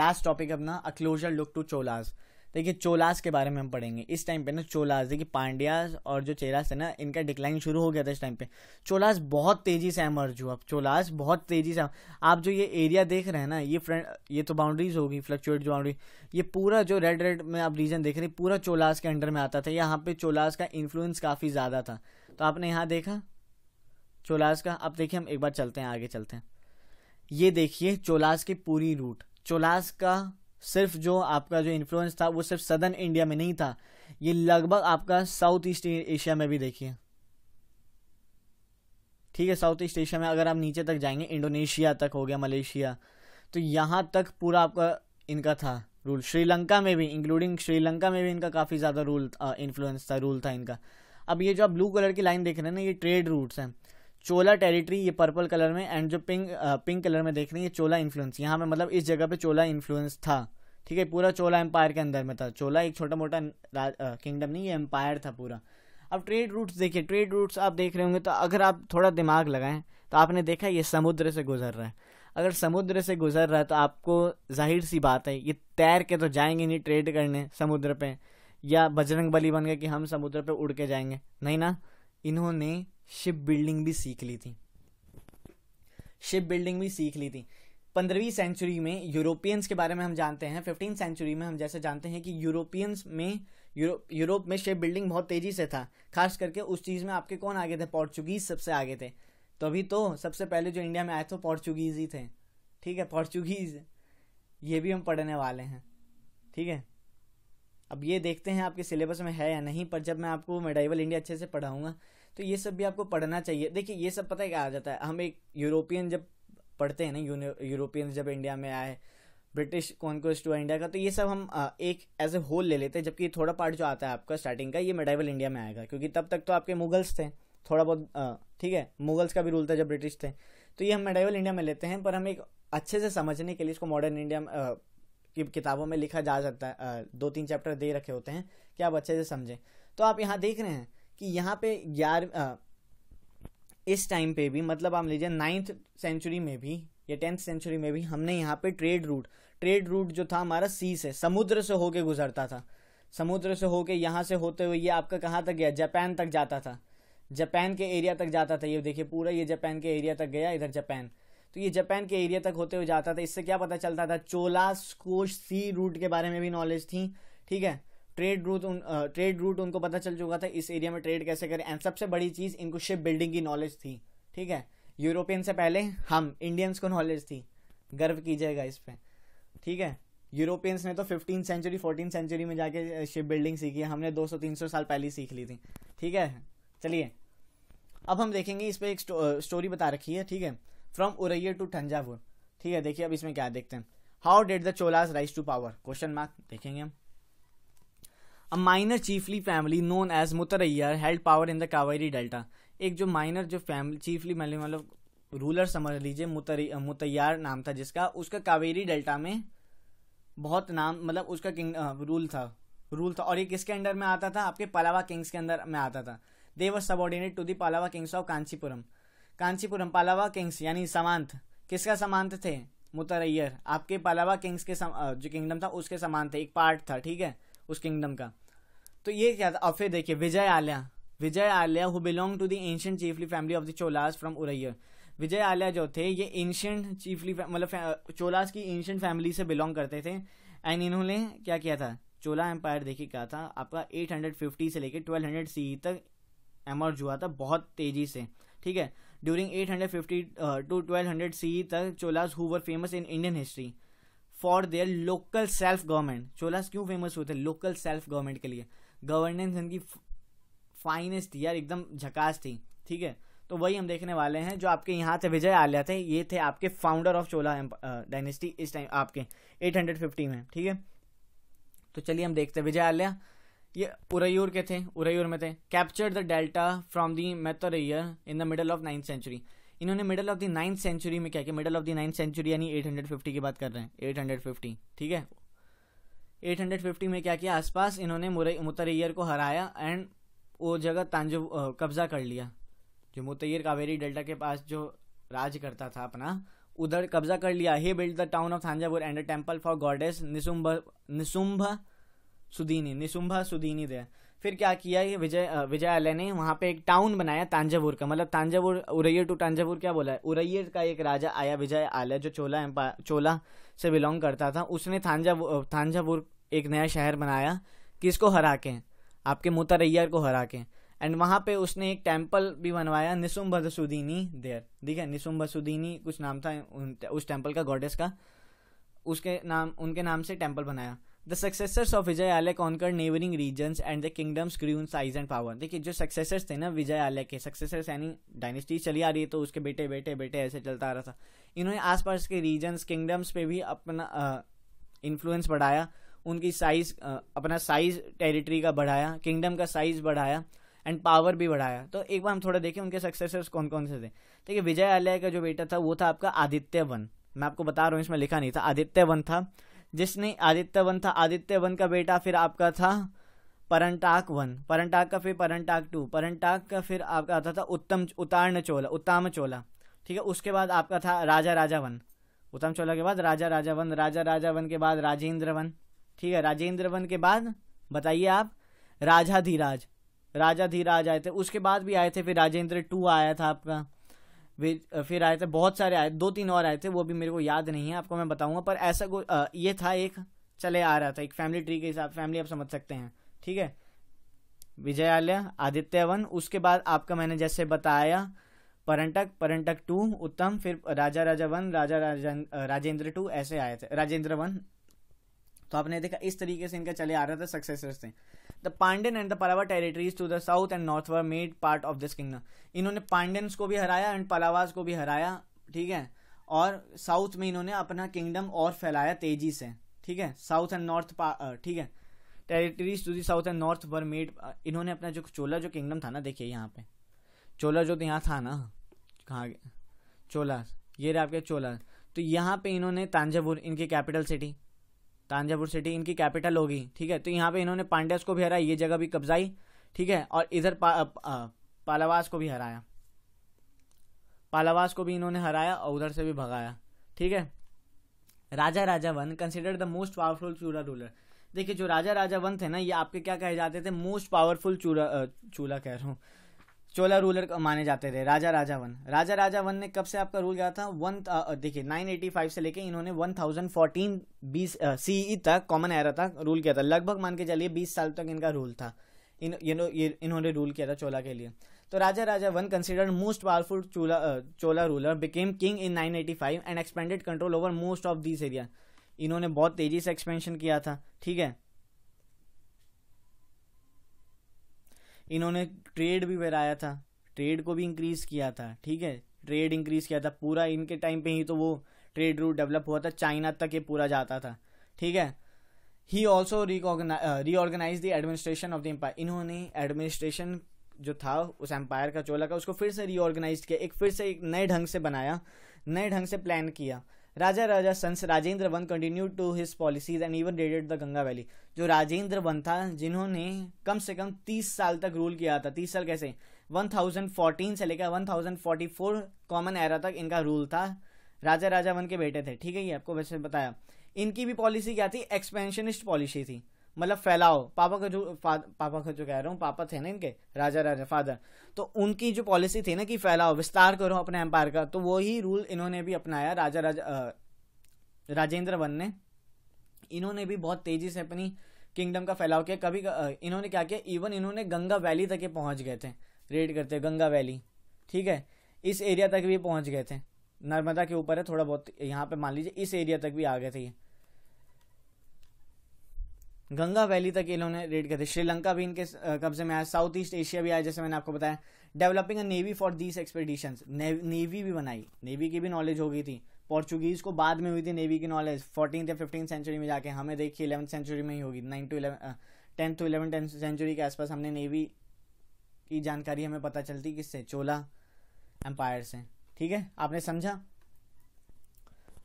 लास्ट टॉपिक अपना अक्लोजर लुक टू चोलाज देखिए चोलास के बारे में हम पढ़ेंगे इस टाइम पे ना चोलास देखिए पांड्यास और जो चेरास है ना इनका डिक्लाइन शुरू हो गया था इस टाइम पे चोलास बहुत तेज़ी से एमर्ज हुआ चोलास बहुत तेज़ी से आप जो ये एरिया देख रहे हैं ना ये फ्रंट ये तो बाउंड्रीज होगी फ्लक्चुएट जो बाउंड्री ये पूरा जो रेड रेड में आप रीजन देख रहे हैं पूरा चोलास के अंडर में आता था यहाँ पर चोलास का इन्फ्लुएंस काफ़ी ज़्यादा था तो आपने यहाँ देखा चोलास का अब देखिए हम एक बार चलते हैं आगे चलते हैं ये देखिए चोलास की पूरी रूट चोलास का सिर्फ जो आपका जो इन्फ्लुएंस था वो सिर्फ सदर्न इंडिया में नहीं था ये लगभग आपका साउथ ईस्ट एशिया में भी देखिए ठीक है साउथ ईस्ट एशिया में अगर आप नीचे तक जाएंगे इंडोनेशिया तक हो गया मलेशिया तो यहाँ तक पूरा आपका इनका था रूल श्रीलंका में भी इंक्लूडिंग श्रीलंका में भी इनका काफ़ी ज़्यादा रूल इन्फ्लुएंस था रूल था इनका अब ये जो आप ब्लू कलर की लाइन देख रहे हैं ना ये ट्रेड रूट्स हैं चोला टेरिटरी ये पर्पल कलर में एंड जो पिंक पिंक कलर में देख रहे हैं ये चोला इन्फ्लुएंस यहाँ पे मतलब इस जगह पे चोला इन्फ्लुएंस था ठीक है पूरा चोला एम्पायर के अंदर में था चोला एक छोटा मोटा किंगडम नहीं ये एम्पायर था पूरा अब ट्रेड रूट्स देखिए ट्रेड रूट्स आप देख रहे होंगे तो अगर आप थोड़ा दिमाग लगाएं तो आपने देखा ये समुद्र से गुजर रहा है अगर समुद्र से गुजर रहा है तो आपको जाहिर सी बात है ये तैर के तो जाएंगे नहीं ट्रेड करने समुद्र पे या बजरंग बली बन गए कि हम समुद्र पे उड़ के जाएंगे नहीं ना इन्होंने शिप बिल्डिंग भी सीख ली थी शिप बिल्डिंग भी सीख ली थी पंद्रहवीं सेंचुरी में यूरोपियंस के बारे में हम जानते हैं फिफ्टीन सेंचुरी में हम जैसे जानते हैं कि यूरोपियंस में यूरोप यूरोप में शिप बिल्डिंग बहुत तेज़ी से था खास करके उस चीज़ में आपके कौन आगे थे पोर्चुगीज़ सबसे आगे थे तो अभी तो सबसे पहले जो इंडिया में आए थे पोर्चुगीज़ ही थे ठीक है पोर्चुगीज़ ये भी हम पढ़ने वाले हैं ठीक है अब ये देखते हैं आपके सिलेबस में है या नहीं पर जब मैं आपको मेडाइवल इंडिया अच्छे से पढ़ाऊँगा तो ये सब भी आपको पढ़ना चाहिए देखिए ये सब पता है क्या आ जाता है हम एक यूरोपियन जब पढ़ते हैं ना यूरोपियंस जब इंडिया में आए ब्रिटिश कॉन्क्वेस्ट हुआ इंडिया का तो ये सब हम एक एज ए होल ले लेते हैं जबकि थोड़ा पार्ट जो आता है आपका स्टार्टिंग का ये मेडाइवल इंडिया में आएगा क्योंकि तब तक तो आपके मुगल्स थे थोड़ा बहुत ठीक है मुगल्स का भी रूल था जब ब्रिटिश थे तो ये हम मेडाइवल इंडिया में लेते हैं पर हम एक अच्छे से समझने के लिए इसको मॉडर्न इंडिया की किताबों में लिखा जा सकता है दो तीन चैप्टर दे रखे होते हैं कि आप अच्छे से समझें तो आप यहाँ देख रहे हैं कि यहाँ पे ग्यारह इस टाइम पे भी मतलब आप लीजिए नाइन्थ सेंचुरी में भी या टेंथ सेंचुरी में भी हमने यहाँ पे ट्रेड रूट ट्रेड रूट जो था हमारा सी से समुद्र से होके गुजरता था समुद्र से होके यहाँ से होते हुए ये आपका कहाँ तक गया जापान तक जाता था जापान के एरिया तक जाता था ये देखिए पूरा ये जापान के एरिया तक गया इधर जापान तो ये जापान के एरिया तक होते हुए जाता था इससे क्या पता चलता था चोला स्कोश सी रूट के बारे में भी नॉलेज थी ठीक है ट्रेड रूट उन ट्रेड रूट उनको पता चल चुका था इस एरिया में ट्रेड कैसे करें एंड सबसे बड़ी चीज़ इनको शिप बिल्डिंग की नॉलेज थी ठीक है यूरोपियन से पहले हम इंडियंस को नॉलेज थी गर्व कीजिएगा इस पर ठीक है यूरोपियंस ने तो फिफ्टीन सेंचुरी फोर्टीन सेंचुरी में जाके शिप बिल्डिंग सीखी है हमने तीन सौ साल पहले ही सीख ली थी ठीक है चलिए अब हम देखेंगे इस पर एक स्टो, स्टोरी बता रखी है ठीक है फ्रॉम उरैया टू ठंजापुर ठीक है देखिए अब इसमें क्या देखते हैं how did the Cholas rise to power question mark देखेंगे हम a minor chiefly family known as Muttaraiya held power in the Kaveri delta एक जो माइनर जो फैमिली चीफली मतलब रूलर समझ लीजिए मुतरी मुतैयार नाम था जिसका उसका कावेरी डेल्टा में बहुत नाम मतलब उसका किंग रूल था रूल था और ये किसके अंडर में आता था आपके पालावा किंग्स के अंदर में आता था they were subordinate to the Pallava kings of Kanchipuram Kanchipuram Pallava kings यानी समांत किसका समांत थे मुतरैयर आपके पालावा किंग्स के सम, जो किंगडम था उसके समान थे एक पार्ट था ठीक है उस किंगडम का तो ये क्या था अब फिर देखिए Vijayalaya Vijayalaya who belong to the ancient chiefly family of the Cholas from Uraiyur Vijayalaya जो थे ये एंशियंट चीफली मतलब चोलास की एंशियंट फैमिली से बिलोंग करते थे एंड इन्होंने क्या किया था चोला एम्पायर देखिए क्या था आपका 850 से लेकर 1200 हंड्रेड सी तक एमर्ज हुआ था बहुत तेजी से ठीक है ड्यूरिंग 850 टू हंड्रेड सी तक Cholas who were famous in Indian history for their local self government Cholas क्यों फेमस हुए थे लोकल सेल्फ गवर्नमेंट के लिए गवर्नेंस इनकी फाइनेस्ट थी यार एकदम झकास थी ठीक है तो वही हम देखने वाले हैं जो आपके यहाँ थे विजय आलिया थे ये थे आपके फाउंडर ऑफ चोला डायनेस्टी इस टाइम आपके एट हंड्रेड फिफ्टी में ठीक है तो चलिए हम देखते हैं विजय आलिया ये उरैयूर के थे उरैयूर में थे capture the delta from the Muttaraiyar in the middle of ninth century इन्होंने middle of the ninth century में क्या किया middle of the ninth century यानी 850 की बात कर रहे हैं 850 ठीक है 850 में क्या किया आसपास इन्होंने मुतरैयर को हराया एंड वो जगह तांजो कब्जा कर लिया जो मुतैर कावेरी डेल्टा के पास जो राज करता था अपना उधर कब्जा कर लिया he build the town of Thanjavur and a temple for goddess Nisumbha Nisumbhasudini Nisumbhasudini दे फिर क्या किया ये विजय विजय आलय ने वहाँ पे एक टाउन बनाया तांजावुर का मतलब तांजावुर उरैयर टू तांजावुर क्या बोला है उरैयर का एक राजा आया विजय आलय जो चोला एम्पायर चोला से बिलोंग करता था उसने थांजावुर थांजावुर एक नया शहर बनाया किसको हरा के आपके मुतरैयर को हरा के एंड वहाँ पे उसने एक टेम्पल भी बनवाया निसुम बसुदीनी देर ठीक है निसुम बसुदीनी कुछ नाम था उस टेम्पल का गॉडेस का उसके नाम उनके नाम से टेम्पल बनाया the successors of Vijayalaya conquer neighbouring region and the kingdoms grew in size and power देखिए जो सक्सेसर्स थे ना विजय आलय के सक्सेसर्स यानी डायनेस्टी चली आ रही है तो उसके बेटे बेटे बेटे ऐसे चलता आ रहा था इन्होंने आसपास के रीजन्स किंगडम्स पे भी अपना इन्फ्लुएंस बढ़ाया उनकी साइज अपना साइज टेरिटरी का बढ़ाया किंगडम का साइज बढ़ाया एंड पावर भी बढ़ाया तो एक बार हम थोड़ा देखें उनके सक्सेसर्स कौन कौन से थे ठीक है विजय आलय का जो बेटा था वो था आपका आदित्य वन मैं आपको बता रहा हूँ इसमें लिखा नहीं था आदित्य वन था जिसने आदित्य वन था आदित्य वन का बेटा फिर आपका था परंटाक वन परंटाक का फिर परंटाक टू परंटाक का फिर आपका आता था उत्तम उतार्ण चोला उत्ताम चोला ठीक है उसके बाद आपका था राजा राजा वन उत्तम चोला के बाद राजा राजा वन राजा राजा वन के बाद राजेंद्र वन ठीक है राजेंद्र वन के बाद बताइए आप राजा धीराज राजा धीराज आए थे उसके बाद भी आए थे फिर राजेंद्र टू आया था आपका फिर फिर आए थे बहुत सारे आए दो तीन और आए थे वो भी मेरे को याद नहीं है आपको मैं बताऊंगा पर ऐसा को ये था एक चले आ रहा था एक फैमिली ट्री के हिसाब फैमिली आप समझ सकते हैं ठीक है विजय आलिया आदित्य वन उसके बाद आपका मैंने जैसे बताया परंटक परंटक टू उत्तम फिर Rajaraja one Raja Rajendra two ऐसे आए थे राजेंद्र वन तो आपने देखा इस तरीके से इनका चले आ रहा था सक्सेसर्स थे the Pandyan and the Pallava territories to the south and north were made part of this kingdom इन्होंने पांड्यंस को भी हराया एंड पलावास को भी हराया ठीक है और साउथ में इन्होंने अपना किंगडम और फैलाया तेजी से ठीक है साउथ एंड नॉर्थ ठीक है territories to the south and north were made इन्होंने अपना जो चोला जो किंगडम था ना देखिए यहाँ पे चोला जो तो यहाँ था ना कहाँ चोला ये रहा आपके चोला तो यहाँ पे इन्होंने तांजावुर इनकी कैपिटल सिटी तांजापुर सिटी इनकी कैपिटल होगी ठीक है तो यहाँ पे इन्होंने पांड्यास को भी हराया ये जगह भी कब्जाई ठीक है और इधर पा, पालावास को भी हराया पालावास को भी इन्होंने हराया और उधर से भी भगाया ठीक है Rajaraja one consider the most powerful Chola ruler देखिए जो राजा राजा वन थे ना ये आपके क्या कहे जाते थे मोस्ट पावरफुल चूरा चूला कह रहा हूँ चोला रूलर माने जाते थे राजा राजा वन राजा राजा वन ने कब से आपका रूल गया था वन देखिए 985 से लेके इन्होंने 1014 बीस सीई e तक कॉमन एरा था रूल किया था लगभग मान के चलिए 20 साल तक इनका रूल था इन ये इन्होंने रूल किया था चोला के लिए तो Rajaraja one considered most powerful Chola Chola ruler became king in 985 and expanded control over most of this area इन्होंने बहुत तेजी से एक्सपेंशन किया था ठीक है इन्होंने ट्रेड भी बढ़ाया था ट्रेड को भी इंक्रीज किया था ठीक है ट्रेड इंक्रीज किया था पूरा इनके टाइम पे ही तो वो ट्रेड रूट डेवलप हुआ था चाइना तक ये पूरा जाता था ठीक है he also reorganise the administration of the empire इन्होंने एडमिनिस्ट्रेशन जो था उस एम्पायर का चोला का उसको फिर से रीऑर्गेनाइज किया एक फिर से एक नए ढंग से बनाया नए ढंग से प्लान किया Rajaraja sons Rajendra one continue to his policies and even raided the Ganga valley जो राजेंद्र वन था जिन्होंने कम से कम तीस साल तक रूल किया था तीस साल कैसे वन थाउजेंड फोर्टीन से लेकर one thousand forty four common era तक इनका रूल था राजा राजा वन के बेटे थे ठीक है ये आपको वैसे बताया इनकी भी पॉलिसी क्या थी एक्सपेंशनिस्ट पॉलिसी थी मतलब फैलाओ पापा का जो पापा का जो कह रहा हूँ पापा थे ना इनके राजा राजा फादर तो उनकी जो पॉलिसी थी ना कि फैलाओ विस्तार करो अपने एम्पायर का तो वही रूल इन्होंने भी अपनाया राजा राजा राजेंद्र वन ने इन्होंने भी बहुत तेज़ी से अपनी किंगडम का फैलाव किया कभी इन्होंने क्या किया इवन इन्होंने गंगा वैली तक ये पहुँच गए थे रेड करते गंगा वैली ठीक है इस एरिया तक भी पहुँच गए थे नर्मदा के ऊपर है थोड़ा बहुत यहाँ पे मान लीजिए इस एरिया तक भी आ गए थे ये गंगा वैली तक इन्होंने रेड कर थे श्रीलंका भी इनके कब्जे में आया साउथ ईस्ट एशिया भी आया जैसे मैंने आपको बताया developing a navy for these expedition navy भी बनाई नेवी की भी नॉलेज हो गई थी पोर्चुगीज को बाद में हुई थी नेवी की नॉलेज फोर्टीन या फिफ्टीन सेंचुरी में जाके हमें देखिए इलेवन सेंचुरी में ही होगी nine to eleven tenth to eleven century के आसपास हमने नेवी की जानकारी हमें पता चलती किससे चोला एम्पायर से ठीक है आपने समझा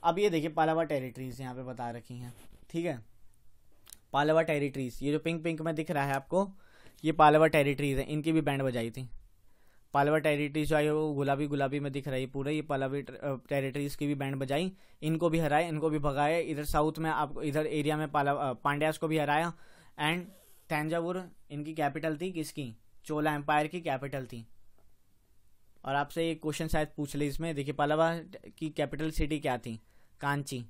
अब ये देखिए पालावा टेरिटरीज यहाँ पे बता रखी हैं ठीक है पालवा टेरिटरीज ये जो पिंक पिंक में दिख रहा है आपको ये पालवा टेरिटरीज है इनकी भी बैंड बजाई थी पालवा टेरिटरीज जो आई वो गुलाबी गुलाबी में दिख रही है पूरे ये पालवी टेरिटरीज की भी बैंड बजाई इनको भी हराए इनको भी भगाए इधर साउथ में आपको इधर एरिया में पाला पांड्यास को भी हराया एंड तंजावुर इनकी कैपिटल थी किसकी चोला एम्पायर की कैपिटल थी और आपसे एक क्वेश्चन शायद पूछ ले इसमें देखिए पालावा की कैपिटल सिटी क्या थी कांची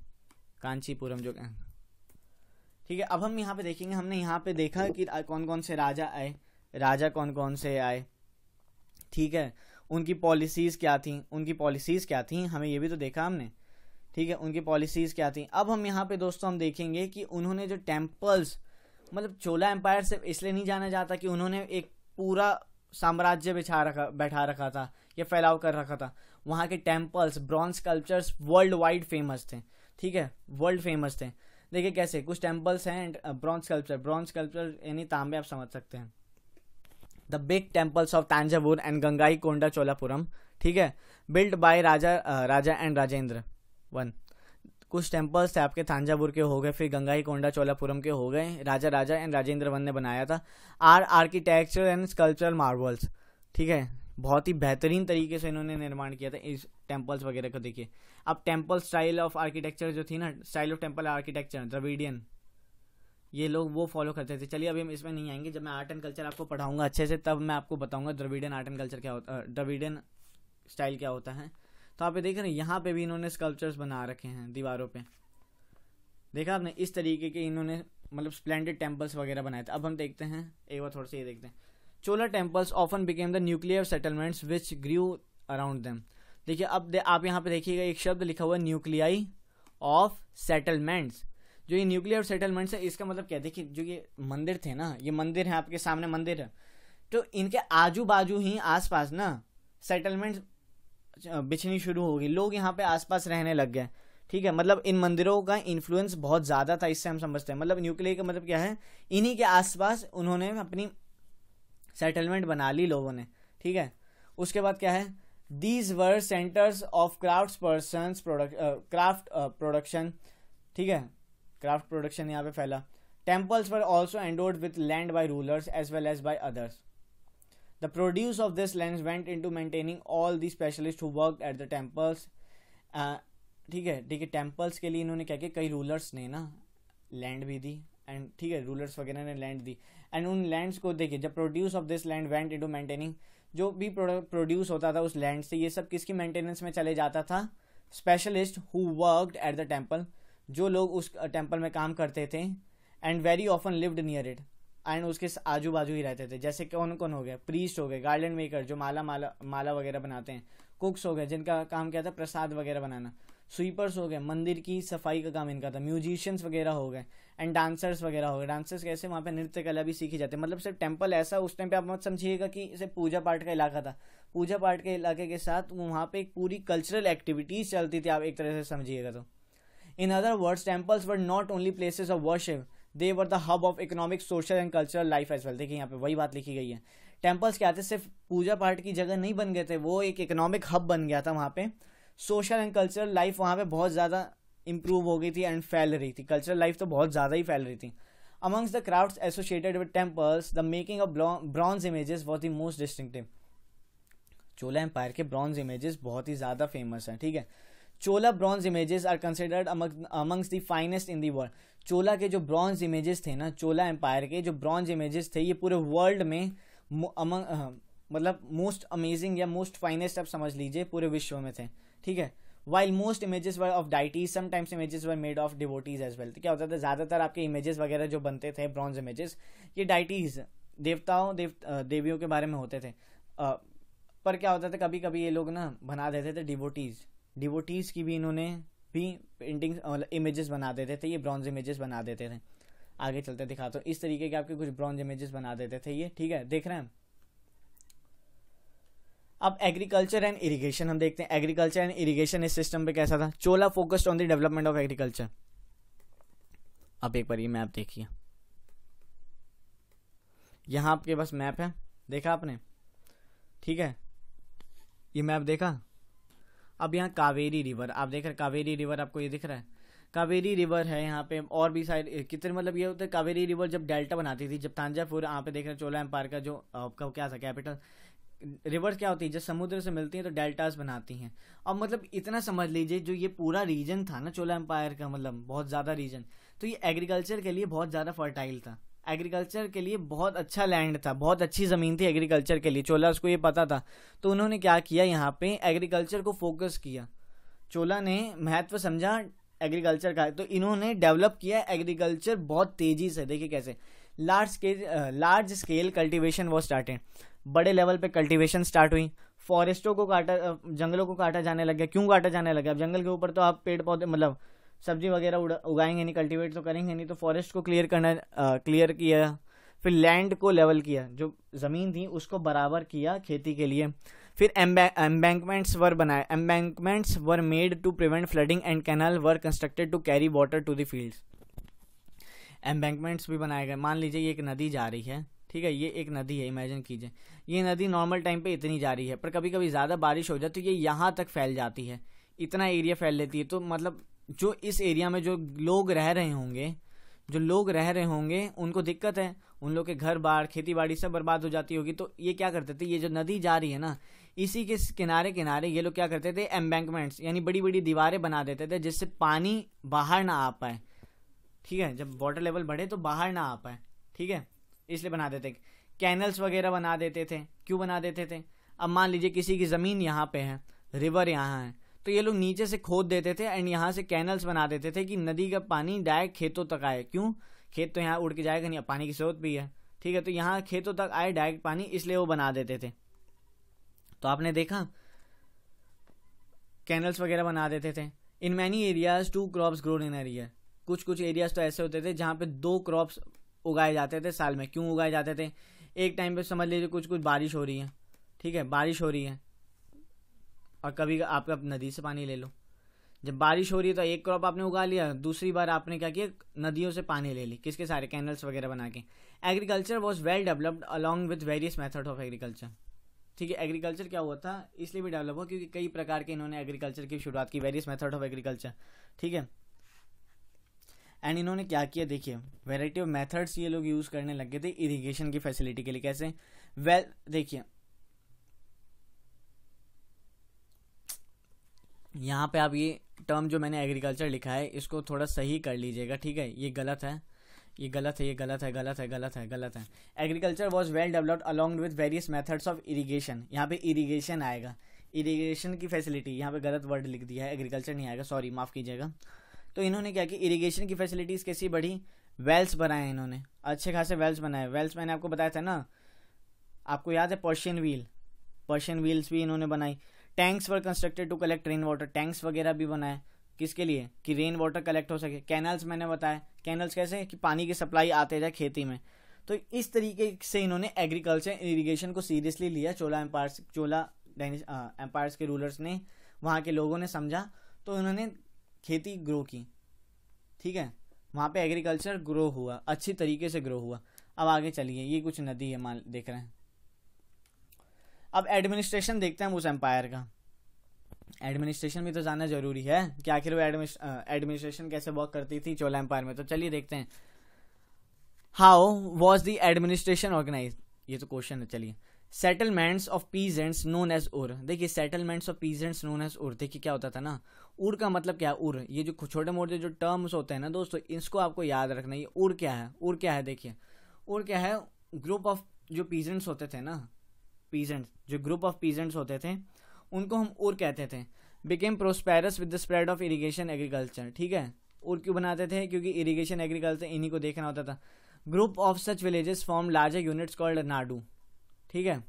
कांचीपुरम जो ठीक है अब हम यहाँ पे देखेंगे हमने यहाँ पे देखा कि कौन कौन से राजा आए राजा कौन कौन से आए ठीक है उनकी पॉलिसीज़ क्या थी उनकी पॉलिसीज़ क्या थी हमें ये भी तो देखा हमने ठीक है उनकी पॉलिसीज़ क्या थी अब हम यहाँ पे दोस्तों हम देखेंगे कि उन्होंने जो टेम्पल्स मतलब चोला एम्पायर सिर्फ इसलिए नहीं जाना जाता कि उन्होंने एक पूरा साम्राज्य बिछा रखा बैठा रखा था या फैलाव कर रखा था वहाँ के temples bronze cultures world wide famous थे ठीक है वर्ल्ड फेमस थे देखिए कैसे कुछ टेम्पल्स हैं and bronze culture bronze culture यानी तांबे आप समझ सकते हैं the big temples of Thanjavur and Gangaikonda Cholapuram ठीक है built by Raja Raja and Rajendra one कुछ टेम्पल्स थे आपके थांजापुर के हो गए फिर गंगाई कोंडा चोलापुरम के हो गए राजा राजा एंड राजेंद्र वन ने बनाया था आर आर्किटेक्चर एंड स्कल्पचर मार्बल्स ठीक है बहुत ही बेहतरीन तरीके से इन्होंने निर्माण किया था इस टेम्पल्स वगैरह को देखिए अब टेम्पल स्टाइल ऑफ आर्किटेक्चर जो थी ना style of temple architecture Dravidian ये लोग वो फॉलो करते थे चलिए अभी हम इसमें नहीं आएंगे जब मैं आर्ट एंड कल्चर आपको पढ़ाऊंगा अच्छे से तब मैं आपको बताऊंगा द्रविडियन आर्ट एंड कल्चर क्या होता है द्रविडियन स्टाइल क्या होता है तो आप ये देख रहे हैं यहाँ पे भी इन्होंने स्कल्पचर्स बना रखे हैं दीवारों पे देखा आपने इस तरीके के इन्होंने मतलब स्प्लेंडेड टेम्पल्स वगैरह बनाए थे अब हम देखते हैं एक बार थोड़ा सा ये देखते हैं Chola temples often became the nuclear settlements which grew around them देखिए अब दे, आप यहाँ पे देखिएगा एक शब्द लिखा हुआ न्यूक्लियाई ऑफ सेटलमेंट्स जो ये न्यूक्लियर सेटलमेंट्स है इसका मतलब क्या देखिए जो ये मंदिर थे ना ये मंदिर है आपके सामने मंदिर है तो इनके आजू बाजू ही आसपास ना सेटलमेंट्स बिछनी शुरू हो गई लोग यहाँ पे आसपास रहने लग गए ठीक है मतलब इन मंदिरों का इन्फ्लुएंस बहुत ज़्यादा था इससे हम समझते हैं मतलब न्यूक्लियर का मतलब क्या है इन्हीं के आसपास उन्होंने अपनी सेटलमेंट बना ली लोगों ने ठीक है उसके बाद क्या है these were centres of craft person craft production ठीक है क्राफ्ट प्रोडक्शन यहाँ पे फैला temples were also endowed with land by rulers as well as by others the produce of this land went into maintaining all the specialist who work at the temples ठीक है ठीक है temples के लिए इन्होंने क्या किया कई रूलर्स ने ना लैंड भी दी एंड ठीक है रूलर्स वगैरह ने लैंड दी एंड उन लैंड्स को देखिए जब produce of this land went into maintaining जो भी प्रोड्यूस होता था उस लैंड से ये सब किसकी मेंटेनेंस में चले जाता था specialist who worked at the temple जो लोग उस टेम्पल में काम करते थे and very often lived near it and उसके आजू बाजू ही रहते थे जैसे कौन कौन हो गया प्रीस्ट हो गए गार्डन मेकर जो माला माला माला वगैरह बनाते हैं कुक्स हो गए जिनका काम क्या था प्रसाद वगैरह बनाना स्वीपर्स हो गए मंदिर की सफाई का काम इनका था म्यूजिशियंस वगैरह हो गए एंड डांसर्स वगैरह हो गए डांसर्स कैसे वहाँ पे नृत्य कला भी सीखी जाती है मतलब सिर्फ टेम्पल ऐसा उस टाइम पे आप मत समझिएगा कि सिर्फ पूजा पाठ का इलाका था पूजा पाठ के इलाके के साथ वहाँ पे एक पूरी कल्चरल एक्टिविटीज चलती थी आप एक तरह से समझिएगा तो in other words temples were not only places of worship they were the hub of economic social and cultural life as well देखिए यहाँ पे वही बात लिखी गई है टेम्पल्स क्या थे सिर्फ पूजा पाठ की जगह नहीं बन गए थे वो एक इकोनॉमिक हब बन गया था वहाँ पे सोशल एंड कल्चरल लाइफ वहाँ पे बहुत ज़्यादा इम्प्रूव हो गई थी एंड फैल रही थी कल्चरल लाइफ तो बहुत ज़्यादा ही फैल रही थी amongst the crafts associated with temples the making of bronze images बहुत ही मोस्ट डिस्टिंगटिव चोला एम्पायर के ब्रॉन्ज इमेजेस बहुत ही ज़्यादा फेमस हैं ठीक है Chola bronze images are considered amongst the finest in the world Chola के जो ब्रॉन्ज इमेजेस थे ना चोला एम्पायर के जो ब्रॉन्ज इमेजेस थे ये पूरे वर्ल्ड में अमंग मतलब मोस्ट अमेजिंग या मोस्ट फाइनेस्ट आप समझ लीजिए पूरे विश्व में थे ठीक है while most images were of deities sometimes images were made of devotees as well क्या होता था ज़्यादातर आपके इमेजेस वगैरह जो बनते थे ब्रॉन्ज इमेजेस ये डाइटीज देवताओं देव देवियों के बारे में होते थे आ, पर क्या होता था कभी कभी ये लोग ना बना देते थे डिवोटीज डिवोटीज की भी इन्होंने भी पेंटिंग्स इमेजेस मतलब बना देते थे ये ब्रॉन्ज इमेजेस बना देते थे आगे चलते दिखाता हूँ इस तरीके के आपके कुछ ब्रॉन्ज इमेजेस बना देते थे ये ठीक है देख रहे हैं अब एग्रीकल्चर एंड इरिगेशन हम देखते हैं एग्रीकल्चर एंड इरिगेशन इस सिस्टम पे कैसा था Chola focused on the development of agriculture अब एक बार ये मैप देखिए यहाँ आपके पास मैप है देखा आपने ठीक है ये मैप देखा अब यहाँ कावेरी रिवर आप देख रहे कावेरी रिवर आपको ये दिख रहा है कावेरी रिवर है यहाँ पे और भी साइड कितने मतलब ये होता है कावेरी रिवर जब डेल्टा बनाती थी जब तांजापुर यहाँ पे देख रहे हैं चोला एम्पायर का जो आपका क्या था कैपिटल रिवर्स क्या होती है जब समुद्र से मिलती हैं तो डेल्टास बनाती हैं अब मतलब इतना समझ लीजिए जो ये पूरा रीजन था ना चोला एम्पायर का मतलब बहुत ज़्यादा रीजन तो ये एग्रीकल्चर के लिए बहुत ज़्यादा फर्टाइल था एग्रीकल्चर के लिए बहुत अच्छा लैंड था बहुत अच्छी ज़मीन थी एग्रीकल्चर के लिए चोला उसको ये पता था तो उन्होंने क्या किया यहाँ पे एग्रीकल्चर को फोकस किया चोला ने महत्व समझा एग्रीकल्चर का तो इन्होंने डेवलप किया एग्रीकल्चर बहुत तेज़ी से देखिए कैसे large scale large scale cultivation वो स्टार्टेड बड़े लेवल पे कल्टीवेशन स्टार्ट हुई फॉरेस्टों को काटा जंगलों को काटा जाने लग गया क्यों काटा जाने लगा अब जंगल के ऊपर तो आप पेड़ पौधे मतलब सब्जी वगैरह उगाएंगे नहीं कल्टीवेट तो करेंगे नहीं तो फॉरेस्ट को क्लियर करना क्लियर किया फिर लैंड को लेवल किया जो ज़मीन थी उसको बराबर किया खेती के लिए फिर एम्बैंकमेंट्स वर बनाए embankments were made to prevent flooding and canal were constructed to carry water to the fields embankments भी बनाए गए मान लीजिए ये एक नदी जा रही है ठीक है ये एक नदी है इमेजिन कीजिए ये नदी नॉर्मल टाइम पे इतनी जा रही है पर कभी कभी ज़्यादा बारिश हो जाए तो ये यहाँ तक फैल जाती है इतना एरिया फैल लेती है तो मतलब जो इस एरिया में जो लोग रह रहे होंगे जो लोग रह रहे होंगे उनको दिक्कत है उन लोग के घर बार खेती बाड़ी सब बर्बाद हो जाती होगी तो ये क्या करते थे ये जो नदी जा रही है ना इसी के किनारे किनारे ये लोग क्या करते थे एम्बैंकमेंट्स यानी बड़ी बड़ी दीवारें बना देते थे जिससे पानी बाहर ना आ पाए ठीक है जब वाटर लेवल बढ़े तो बाहर ना आ पाए ठीक है इसलिए बना देते कैनल्स वगैरह बना देते थे क्यों बना देते थे अब मान लीजिए किसी की ज़मीन यहाँ पे है रिवर यहाँ है तो ये लोग नीचे से खोद देते थे एंड यहाँ से कैनल्स बना देते थे कि नदी का पानी डायरेक्ट खेतों तक आए क्यों खेत तो यहाँ उड़ के जाएगा नहीं पानी की जरूरत भी है ठीक है तो यहाँ खेतों तक आए डायरेक्ट पानी इसलिए वो बना देते थे तो आपने देखा कैनल्स वगैरह बना देते थे in many areas two crops grown in area कुछ कुछ एरियाज तो ऐसे होते थे जहाँ पे दो क्रॉप्स उगाए जाते थे साल में क्यों उगाए जाते थे एक टाइम पे समझ लीजिए कुछ कुछ बारिश हो रही है ठीक है बारिश हो रही है और कभी आपका नदी से पानी ले लो जब बारिश हो रही है तो एक क्रॉप आपने उगा लिया दूसरी बार आपने क्या किया नदियों से पानी ले ली किसके सारे कैनल्स वगैरह बना के agriculture was well developed along with various method of agriculture ठीक है एग्रीकल्चर क्या हुआ था इसलिए भी डेवलप हुआ क्योंकि कई प्रकार के इन्होंने एग्रीकल्चर की शुरुआत की वेरियस मेथड ऑफ एग्रीकल्चर ठीक है एंड इन्होंने क्या किया देखिए वेराइटी ऑफ मेथड्स ये लोग यूज़ करने लग गए थे इरीगेशन की फैसिलिटी के लिए कैसे वेल देखिए यहाँ पे आप ये टर्म जो मैंने एग्रीकल्चर लिखा है इसको थोड़ा सही कर लीजिएगा ठीक है ये गलत है ये गलत है ये गलत है गलत है गलत है गलत है agriculture was well developed along with various methods of irrigation यहाँ पे इरीगेशन आएगा इरीगेशन की फैसिलिटी यहाँ पे गलत वर्ड लिख दिया है एग्रीकल्चर नहीं आएगा सॉरी माफ़ कीजिएगा तो इन्होंने क्या कि इरीगेशन की फैसिलिटीज़ कैसी बढ़ी वेल्स बनाए इन्होंने अच्छे खासे वेल्स बनाए वेल्स मैंने आपको बताया था ना आपको याद है पर्शियन व्हील पर्शियन व्हील्स भी इन्होंने बनाई tanks were constructed to collect rain water tanks वगैरह भी बनाए किसके लिए कि रेन वाटर कलेक्ट हो सके कैनल्स मैंने बताया कैनल्स कैसे कि पानी की सप्लाई आते जाए खेती में तो इस तरीके से इन्होंने एग्रीकल्चर इरीगेशन को सीरियसली लिया चोला एम्पायर चोला एम्पायर्स के रूलर्स ने वहाँ के लोगों ने समझा तो उन्होंने खेती ग्रो की ठीक है वहाँ पे एग्रीकल्चर ग्रो हुआ अच्छी तरीके से ग्रो हुआ अब आगे चलिए ये कुछ नदी है मान देख रहे हैं अब एडमिनिस्ट्रेशन देखते हैं उस एम्पायर का एडमिनिस्ट्रेशन भी तो जानना जरूरी है कि आखिर वो एडमिनिस्ट्रेशन कैसे वर्क करती थी चोला एम्पायर में तो चलिए देखते हैं how was the administration organise ये तो क्वेश्चन है चलिए settlements of peasants known as ur देखिए settlements of peasants known as ur देखिए क्या होता था ना उर का मतलब क्या है उर ये जो छोटे मोटे जो टर्म्स होते हैं ना दोस्तों इसको आपको याद रखना ये उर क्या है उर क्या है देखिए उर क्या है ग्रुप ऑफ जो पीजेंट्स होते थे ना पीजेंट्स जो ग्रुप ऑफ पीजेंट्स होते थे उनको हम उर कहते थे became prosperous with the spread of irrigation agriculture ठीक है उर क्यों बनाते थे क्योंकि इरीगेशन एग्रीकल्चर इन्हीं को देखना होता था group of such villages form larger units called nadu ठीक है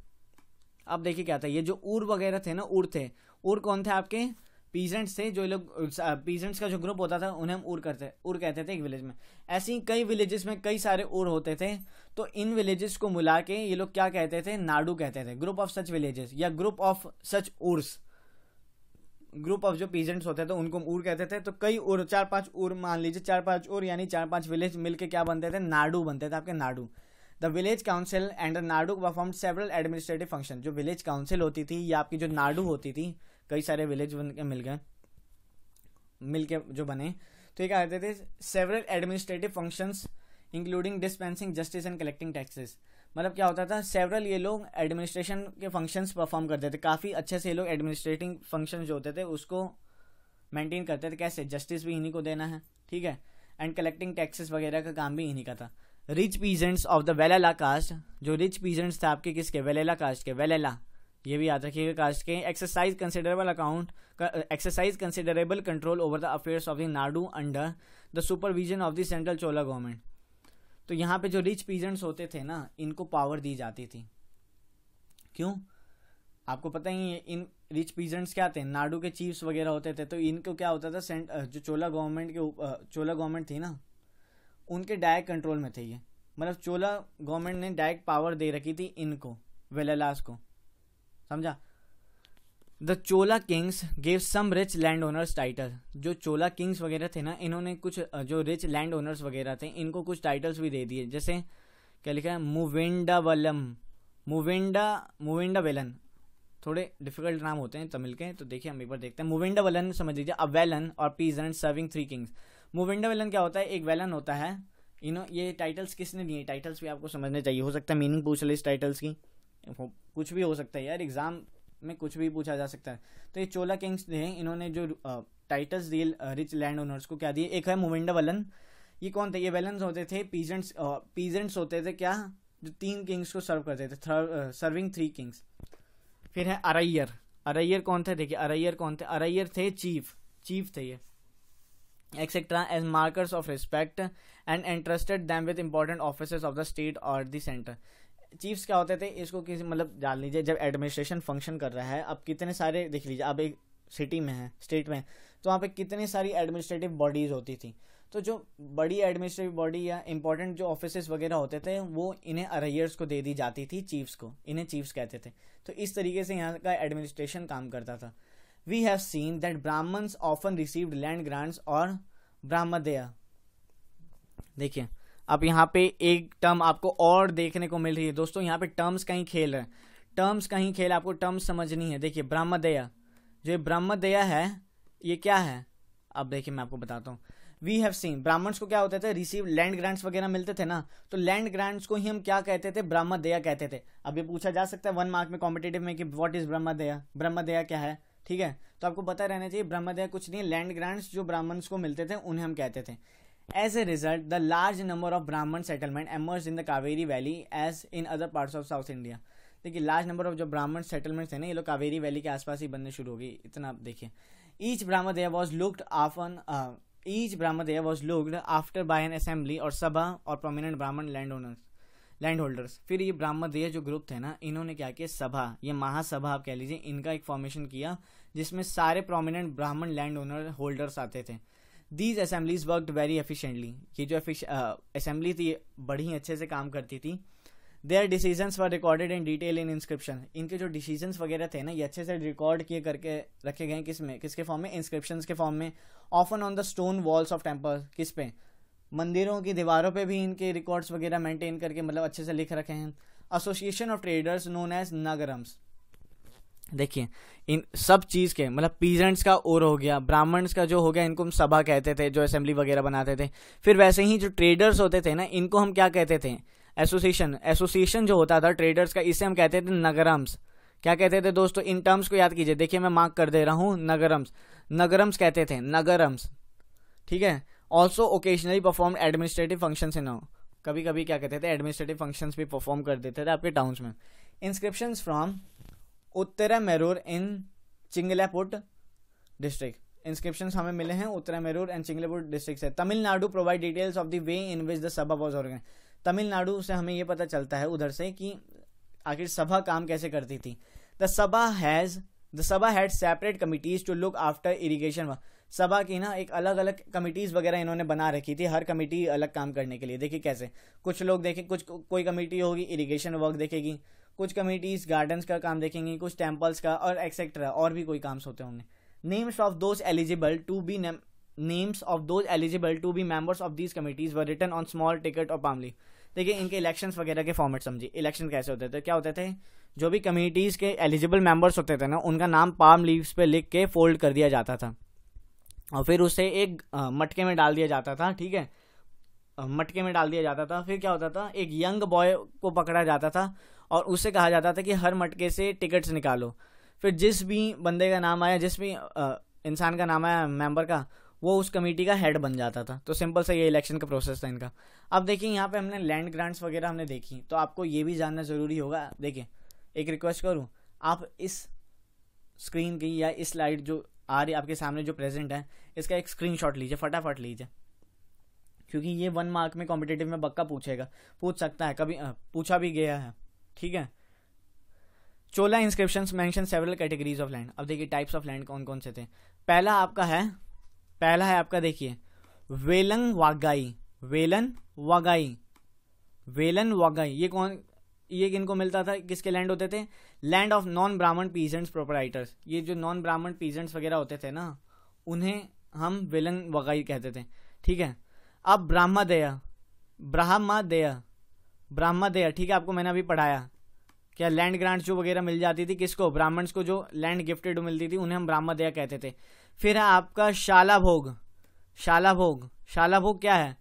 अब देखिए क्या था ये जो उर वगैरह थे ना उर थे उर कौन थे आपके पीजेंट्स थे जो लोग पीजेंट्स का जो ग्रुप होता था उन्हें हम उर करते उर कहते थे एक विलेज में ऐसे ही कई विलेजेस में कई सारे उर होते थे तो इन विलेजेस को मिला के ये लोग क्या कहते थे नाडू कहते थे ग्रुप ऑफ सच विलेजेस या group of such urs group of जो पीजेंट्स होते थे उनको उर कहते थे तो कई उर चार पांच उर मान लीजिए चार पांच उर यानी चार पांच विलेज मिलके क्या बनते थे नाडू बनते थे आपके nadu the village council and nadu perform several administrative function जो विलेज काउंसिल होती थी या आपकी जो नाडू होती थी कई सारे विलेज बन के मिल गए मिल के जो बने तो ये क्या करते थे several administrative functions including dispensing justice and collecting taxes मतलब क्या होता था सेवरल ये लोग एडमिनिस्ट्रेशन के फंक्शंस परफॉर्म करते थे काफ़ी अच्छे से ये लोग एडमिनिस्ट्रेटिंग फंक्शन जो होते थे उसको मेंटेन करते थे कैसे जस्टिस भी इन्हीं को देना है ठीक है एंड कलेक्टिंग टैक्सेस वगैरह का काम भी इन्हीं का था rich peasants of the Vellala caste जो रिच पीजेंट्स थे आपके किसके वेलेला कास्ट के वेलेला ये भी याद रखिएगा कास्ट के exercise considerable account exercise considerable control over the affairs of the nadu under the supervision of the central Chola government तो यहाँ पे जो रिच पीजेंट्स होते थे ना इनको पावर दी जाती थी क्यों आपको पता ही है इन रिच पीजेंट्स क्या थे नाडू के चीफ्स वगैरह होते थे तो इनको क्या होता था सेंट जो चोला गवर्नमेंट के चोला गवर्नमेंट थी ना उनके डायरेक्ट कंट्रोल में थे ये मतलब चोला गवर्नमेंट ने डायरेक्ट पावर दे रखी थी इनको वेलास को समझा the Chola kings gave some rich landowners title जो चोला किंग्स वगैरह थे ना इन्होंने कुछ जो रिच लैंड ओनर्स वगैरह थे इनको कुछ टाइटल्स भी दे दिए जैसे क्या लिखा है मुविंडा वलम मुविंडा मुविंडा वेलन थोड़े डिफिकल्ट नाम होते हैं तमिल के तो देखिए हम एक बार देखते हैं मुविंडा वलन समझ लीजिए अवेलन और पीजन सर्विंग थ्री किंग्स मोविंडा वेलन क्या होता है एक वेलन होता है यू नो ये टाइटल्स किसने दिए टाइटल्स भी आपको समझने चाहिए हो सकता है मीनिंग पूछ ले इस टाइटल्स की कुछ भी हो सकता है यार एग्ज़ाम में कुछ भी पूछा जा सकता है तो ये चोला किंग्स थे इन्होंने जो टाइटल्स दिए रिच लैंड ओनर्स को क्या दिए एक है मोविंडा वेलन ये कौन थे ये वेलन होते थे पीजेंट्स पीजेंट्स होते थे क्या जो तीन किंग्स को सर्व करते थे सर्विंग थ्री किंग्स फिर है अरैयर अरैयर कौन थे देखिए अरैयर कौन थे अरैयर थे चीफ चीफ थे ये etcetera as markers of respect and interested them with important officers of the state or the centre chiefs क्या होते थे इसको किसी मतलब जान लीजिए जब एडमिनिस्ट्रेशन फंक्शन कर रहा है अब कितने सारे देख लीजिए आप एक सिटी में है स्टेट में तो वहाँ पे कितनी सारी एडमिनिस्ट्रेटिव बॉडीज़ होती थी तो जो बड़ी एडमिनिस्ट्रेटिव बॉडी या इंपॉर्टेंट जो ऑफिस वगैरह होते थे वो इन्हें अरेयर्स को दे दी जाती थी चीफ्स को इन्हें चीफ्स कहते थे तो इस तरीके से यहाँ का एडमिनिस्ट्रेशन काम करता था we have seen that Brahmins often received land grants or Brahmadaya. देखिए अब यहाँ पे एक टर्म आपको और देखने को मिल रही है दोस्तों यहाँ पे टर्म्स का ही खेल है टर्म्स का ही खेल आपको टर्म्स समझनी है देखिए ब्रह्मदया जो ये ब्रह्मदया है ये क्या है अब देखिए मैं आपको बताता हूँ वी हैव सीन ब्राह्मण्स को क्या होते थे रिसीव लैंड ग्रांट्स वगैरह मिलते थे ना तो लैंड ग्रांट्स को ही हम क्या कहते थे ब्रह्मदया कहते थे अब ये पूछा जा सकता है वन मार्क में कॉम्पिटेटिव में कि व्हाट इज ब्रह्मदया ब्रह्मदया क्या है ठीक है तो आपको पता रहना चाहिए ब्रह्मदय कुछ नहीं लैंड ग्रांट्स जो ब्राह्मण्स को मिलते थे उन्हें हम कहते थे as a result the large number of Brahman settlement emerged in the Kaveri valley as in other part of south India देखिए लार्ज नंबर ऑफ जो ब्राह्मण सेटलमेंट्स हैं ना ये लोग कावेरी वैली के आसपास ही बनने शुरू हो गई इतना आप देखिए ईच ब्राह्मदेय वॉज लुक्ड आफन each brahmadeya was looked after by an assembly or sabha और प्रोमिनेंट ब्राह्मण लैंड ओनर्स लैंड होल्डर्स फिर ये ब्राह्मदेय जो ग्रुप थे ना इन्होंने क्या किया सभा ये महासभा आप कह लीजिए इनका एक फॉर्मेशन किया जिसमें सारे प्रोमिनेंट ब्राह्मण लैंड ओनर होल्डर्स आते थे these assemblies worked very efficiently ये जो असेंबली थी बड़ी अच्छे से काम करती थी their decision for recorded in detail in inscription इनके जो डिसीजन वगैरह थे ना ये अच्छे से रिकॉर्ड किए करके रखे गए किस में किसके फॉर्म में इंस्क्रिप्शन के फॉर्म में often on the stone walls of temple किस पे मंदिरों की दीवारों पे भी इनके रिकॉर्ड्स वगैरह मेंटेन करके मतलब अच्छे से लिख रखे हैं association of traders known as nagarams देखिए इन सब चीज़ के मतलब पीजेंट्स का और हो गया ब्राह्मण्स का जो हो गया इनको हम सभा कहते थे जो असेंबली वगैरह बनाते थे फिर वैसे ही जो ट्रेडर्स होते थे ना इनको हम क्या कहते थे एसोसिएशन एसोसिएशन जो होता था ट्रेडर्स का इसे हम कहते थे नगरम्स क्या कहते थे दोस्तों इन टर्म्स को याद कीजिए देखिए मैं मार्क कर दे रहा हूँ नगरम्स नगरम्स कहते थे नगरम्स ठीक है also occasionally perform administrative function इन कभी कभी क्या कहते थे एडमिनिस्ट्रेटिव फंक्शन भी परफॉर्म कर देते थे आपके टाउन्स में inscription from Uttaramerur in Chingleput district inscription हमें मिले हैं Uttaramerur and Chingleput district से Tamil Nadu provide details of the way in which the sabha was organised Tamil Nadu से हमें यह पता चलता है उधर से कि आखिर सभा काम कैसे करती थी the sabha has the sabha had separate committees to look after irrigation sabha की ना एक अलग अलग कमिटीज़ वगैरह इन्होंने बना रखी थी हर कमेटी अलग काम करने के लिए देखिए कैसे कुछ लोग देखें कुछ कोई कमेटी होगी इरिगेशन वर्क देखेगी कुछ कमेटीज़ गार्डन्स का काम देखेंगी कुछ टेम्पल्स का और एक्सेट्रा और भी कोई काम्स होते होंगे names of those eligible to be names of those eligible to be be of these these व written on small ticket or palm leaf देखिए इनके इलेक्शंस वगैरह के फॉर्मेट समझिए इलेक्शन कैसे होते थे क्या होते थे जो भी कमेटीज़ के एलिजिबल मेंबर्स होते थे ना उनका नाम पाम लीव्स पे लिख के फोल्ड कर दिया जाता था और फिर उसे एक मटके में डाल दिया जाता था ठीक है मटके में डाल दिया जाता था फिर क्या होता था एक यंग बॉय को पकड़ा जाता था और उसे कहा जाता था कि हर मटके से टिकट्स निकालो फिर जिस भी बंदे का नाम आया जिस भी इंसान का नाम आया मेंबर का वो उस कमेटी का हेड बन जाता था तो सिंपल सा ये इलेक्शन का प्रोसेस था इनका अब देखिए यहाँ पे हमने लैंड ग्रांट्स वगैरह हमने देखी तो आपको ये भी जानना ज़रूरी होगा देखिए एक रिक्वेस्ट करूँ आप इस स्क्रीन की या इस स्लाइड जो आ रही आपके सामने जो प्रेजेंट है इसका एक स्क्रीन लीजिए फटाफट लीजिए क्योंकि ये वन मार्क में कॉम्पिटेटिव में बक्का पूछेगा पूछ सकता है कभी पूछा भी गया है ठीक है Chola inscription mention several categories of land अब देखिए टाइप्स ऑफ लैंड कौन कौन से थे पहला आपका है पहला है आपका देखिए वेलंग वागाई वेलन वागाई वेलन वागाई ये कौन ये किनको मिलता था किसके लैंड होते थे land of non Brahman peasants proprietors ये जो नॉन ब्राह्मण पीजेंट्स वगैरह होते थे ना उन्हें हम विलन वगैरह कहते थे ठीक है अब दया ब्राह्म दया ठीक है आपको मैंने अभी पढ़ाया क्या लैंड ग्रांट जो वगैरह मिल जाती थी किसको ब्राह्मण्स को जो लैंड गिफ्टेड मिलती थी उन्हें हम दया कहते थे फिर है आपका शाला भोग शाला भोग शाला भोग क्या है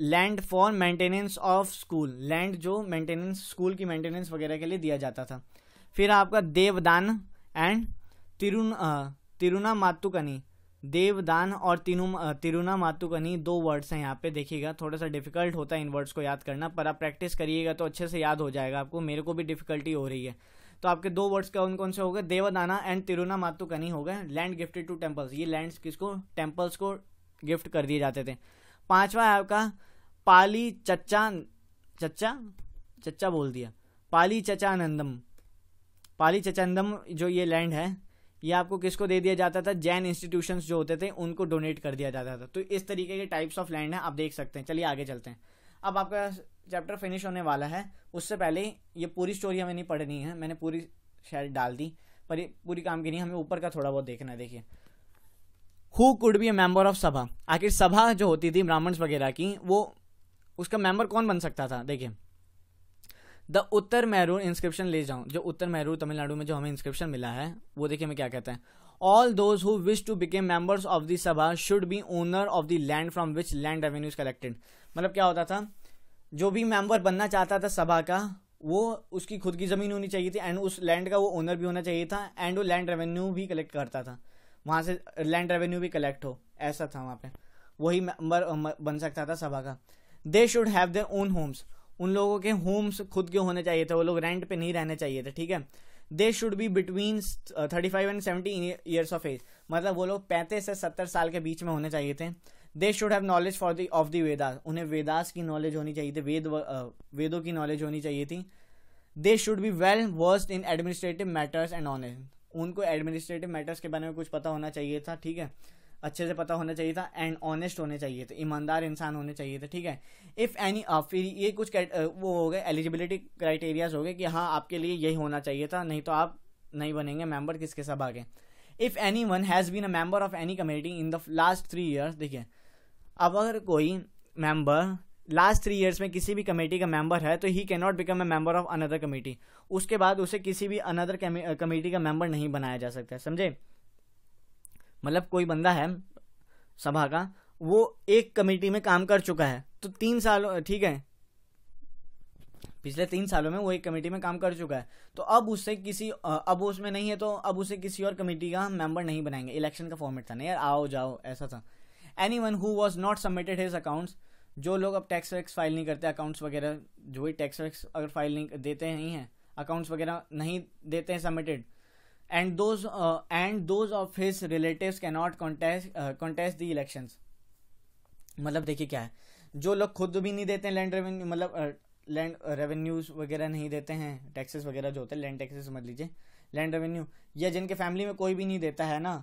land for maintenance of school land जो मेंटेनेंस स्कूल की मेंटेनेंस वगैरह के लिए दिया जाता था फिर आपका देवदान एंड तिरुन तिरुना मातुकनी देवदान और तिरुम तिरुना मातुकनी दो वर्ड्स हैं यहाँ पे देखिएगा थोड़ा सा डिफिकल्ट होता है इन वर्ड्स को याद करना पर आप प्रैक्टिस करिएगा तो अच्छे से याद हो जाएगा आपको मेरे को भी डिफिकल्टी हो रही है तो आपके दो वर्ड्स कौन कौन से हो गए देवदाना एंड तिरुना मातुकनी हो गए लैंड गिफ्टेड टू टेम्पल्स ये लैंड किसको टेम्पल्स को गिफ्ट कर दिए जाते थे पांचवा है आपका पाली चच्चा चच्चा चच्चा बोल दिया पाली चचानंदम पाली चचानंदम जो ये लैंड है ये आपको किसको दे दिया जाता था जैन इंस्टीट्यूशंस जो होते थे उनको डोनेट कर दिया जाता था तो इस तरीके के टाइप्स ऑफ लैंड है आप देख सकते हैं चलिए आगे चलते हैं अब आपका चैप्टर फिनिश होने वाला है उससे पहले ये पूरी स्टोरी हमें नहीं पढ़नी है मैंने पूरी शायद डाल दी पर ये पूरी काम की नहीं हमें ऊपर का थोड़ा बहुत देखना है देखिए who could be a member of sabha आखिर सभा जो होती थी ब्राह्मण्स वगैरह की वो उसका मेंबर कौन बन सकता था देखिए द उत्तर मैरूर इंस्क्रिप्शन ले जाऊँ जो उत्तर मैरूर तमिलनाडु में जो हमें इंस्क्रिप्शन मिला है वो देखिए हमें क्या कहते हैं all those who wish to became members of the sabha should be owner of the land from which land revenues collected मतलब क्या होता था जो भी मेंबर बनना चाहता था सभा का वो उसकी खुद की ज़मीन होनी चाहिए थी एंड उस लैंड का वो ओनर भी होना चाहिए था एंड वो लैंड रेवेन्यू भी कलेक्ट करता था वहाँ से लैंड रेवेन्यू भी कलेक्ट हो ऐसा था वहाँ पे वही मेंबर बन सकता था सभा का they should have their own homes उन लोगों के होम्स खुद के होने चाहिए थे वो लोग रेंट पे नहीं रहने चाहिए थे ठीक है they should be between thirty five and seventy years of age मतलब वो लोग पैंतीस से सत्तर साल के बीच में होने चाहिए थे they should have knowledge for the of the Vedas उन्हें वेदास की नॉलेज होनी चाहिए थी वेद वेदों की नॉलेज होनी चाहिए थी they should be well versed in administrative matters and honest उनको एडमिनिस्ट्रेटिव मैटर्स के बारे में कुछ पता होना चाहिए था ठीक है अच्छे से पता होना चाहिए था एंड ऑनेस्ट होने चाहिए थे ईमानदार इंसान होने चाहिए थे ठीक है इफ़ एनी uh, फिर ये कुछ uh, वो हो गए एलिजिबिलिटी क्राइटेरियाज हो गए कि हाँ आपके लिए यही होना चाहिए था नहीं तो आप नहीं बनेंगे मेंबर किसके सब आगे if anyone has been a member of any committee in the last three years देखिए अब अगर कोई मेंबर लास्ट थ्री ईयर्स में किसी भी कमेटी का मेंबर है तो he can not become a member of another committee उसके बाद उसे किसी भी अनदर कमेटी का मेंबर नहीं बनाया जा सकता समझे मतलब कोई बंदा है सभा का वो एक कमेटी में काम कर चुका है तो तीन साल ठीक है पिछले तीन सालों में वो एक कमेटी में काम कर चुका है तो अब उससे किसी अब उसमें नहीं है तो अब उसे किसी और कमेटी का मेंबर नहीं बनाएंगे इलेक्शन का फॉर्मेट था ना यार आओ जाओ ऐसा था anyone who was not submitted his accounts जो लोग अब टैक्स वैक्स फाइल नहीं करते अकाउंट्स वगैरह जो भी टैक्स वैक्स अगर फाइल नहीं देते नहीं हैं अकाउंट्स वगैरह नहीं देते हैं submitted and those and those of his relative can not contest contest the election मतलब देखिए क्या है जो लोग खुद भी नहीं देते हैं लैंड रेवेन्यू मतलब लैंड uh, रेवेन्यूज uh, वगैरह नहीं देते हैं टैक्सेस वगैरह जो होते हैं लैंड टैक्सेस समझ लीजिए लैंड रेवेन्यू या जिनके फैमिली में कोई भी नहीं देता है ना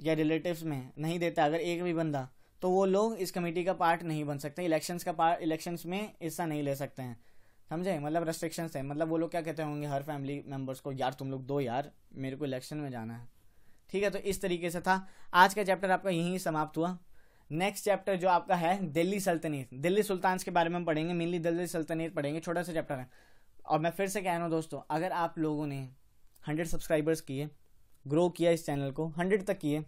या रिलेटिव्स में नहीं देता अगर एक भी बंदा तो वो लोग इस कमेटी का पार्ट नहीं बन सकते इलेक्शंस का पार्ट इलेक्शंस में हिस्सा नहीं ले सकते हैं समझे मतलब रेस्ट्रिक्शंस है मतलब वो लोग क्या कहते होंगे हर फैमिली मेम्बर्स को यार तुम लोग दो यार मेरे को इलेक्शन में जाना है ठीक है तो इस तरीके से था आज का चैप्टर आपका यहीं समाप्त हुआ नेक्स्ट चैप्टर जो आपका है दिल्ली सल्तनत दिल्ली सुल्तान्स के बारे में पढ़ेंगे मेनली दिल्ली सल्तनत पढ़ेंगे छोटा सा चैप्टर है और मैं फिर से कह रहा हूँ दोस्तों अगर आप लोगों ने हंड्रेड सब्सक्राइबर्स किए ग्रो किया इस चैनल को हंड्रेड तक किए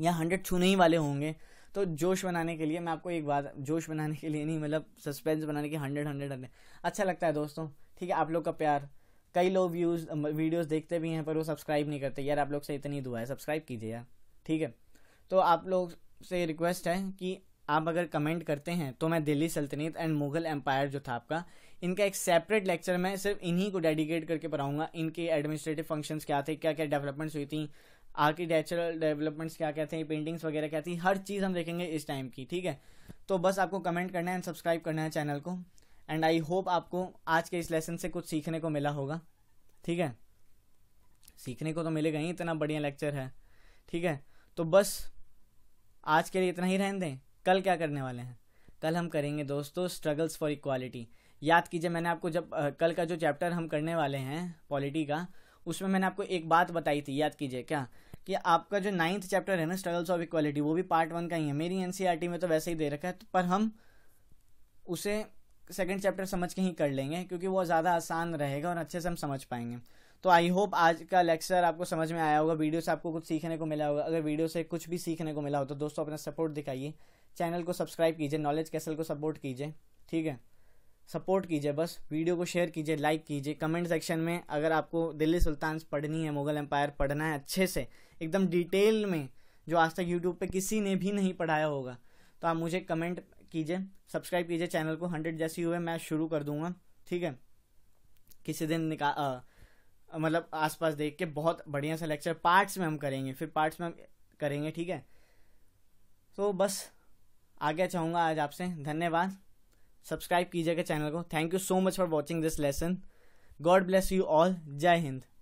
या हंड्रेड छूने ही वाले होंगे तो जोश बनाने के लिए मैं आपको एक बात जोश बनाने के लिए नहीं मतलब सस्पेंस बनाने के हंड्रेड हंड्रेड हंड्रेड अच्छा लगता है दोस्तों ठीक है आप लोग का प्यार कई लोग व्यूज़ वीडियोज़ देखते भी हैं पर वो सब्सक्राइब नहीं करते यार आप लोग से इतनी दुआ है सब्सक्राइब कीजिए यार ठीक है तो आप लोग से रिक्वेस्ट है कि आप अगर कमेंट करते हैं तो मैं दिल्ली सल्तनत एंड मुगल एम्पायर जो था आपका इनका एक सेपरेट लेक्चर मैं सिर्फ इन्हीं को डेडिकेट करके पढ़ाऊंगा इनके एडमिनिस्ट्रेटिव फंक्शंस क्या थे क्या क्या डेवलपमेंट्स हुई थी आर्किटेक्चरल डेवलपमेंट्स क्या कहते हैं पेंटिंग्स वगैरह क्या थी हर चीज़ हम देखेंगे इस टाइम की ठीक है तो बस आपको कमेंट करना है एंड सब्सक्राइब करना है चैनल को एंड आई होप आपको आज के इस लेसन से कुछ सीखने को मिला होगा ठीक है सीखने को तो मिलेगा ही इतना बढ़िया लेक्चर है ठीक है तो बस आज के लिए इतना ही रहने दें कल क्या करने वाले हैं कल हम करेंगे दोस्तों स्ट्रगल्स फॉर इक्वालिटी याद कीजिए मैंने आपको जब आ, कल का जो चैप्टर हम करने वाले हैं पॉलिटी का उसमें मैंने आपको एक बात बताई थी याद कीजिए क्या कि आपका जो नाइन्थ चैप्टर है ना स्ट्रगल्स ऑफ इक्वालिटी वो भी पार्ट वन का ही है मेरी एनसीईआरटी e में तो वैसे ही दे रखा है तो पर हम उसे सेकेंड चैप्टर समझ के ही कर लेंगे क्योंकि वो ज़्यादा आसान रहेगा और अच्छे से हम समझ पाएंगे तो आई होप आज का लेक्चर आपको समझ में आया होगा वीडियो से आपको कुछ सीखने को मिला होगा अगर वीडियो से कुछ भी सीखने को मिला हो तो दोस्तों अपना सपोर्ट दिखाइए चैनल को सब्सक्राइब कीजिए नॉलेज कैसल को सपोर्ट कीजिए ठीक है सपोर्ट कीजिए बस वीडियो को शेयर कीजिए लाइक कीजिए कमेंट सेक्शन में अगर आपको दिल्ली सुल्तान्स पढ़नी है मुगल एम्पायर पढ़ना है अच्छे से एकदम डिटेल में जो आज तक यूट्यूब पे किसी ने भी नहीं पढ़ाया होगा तो आप मुझे कमेंट कीजिए सब्सक्राइब कीजिए चैनल को हंड्रेड जैसी हुए मैं शुरू कर दूंगा ठीक है किसी दिन निकाल मतलब आसपास देख के बहुत बढ़िया सा लेक्चर पार्ट्स में हम करेंगे फिर पार्ट्स में हम करेंगे ठीक है तो बस आगे चाहूँगा आज आपसे धन्यवाद सब्सक्राइब कीजिएगा चैनल को thank you so much for watching this lesson god bless you all जय हिंद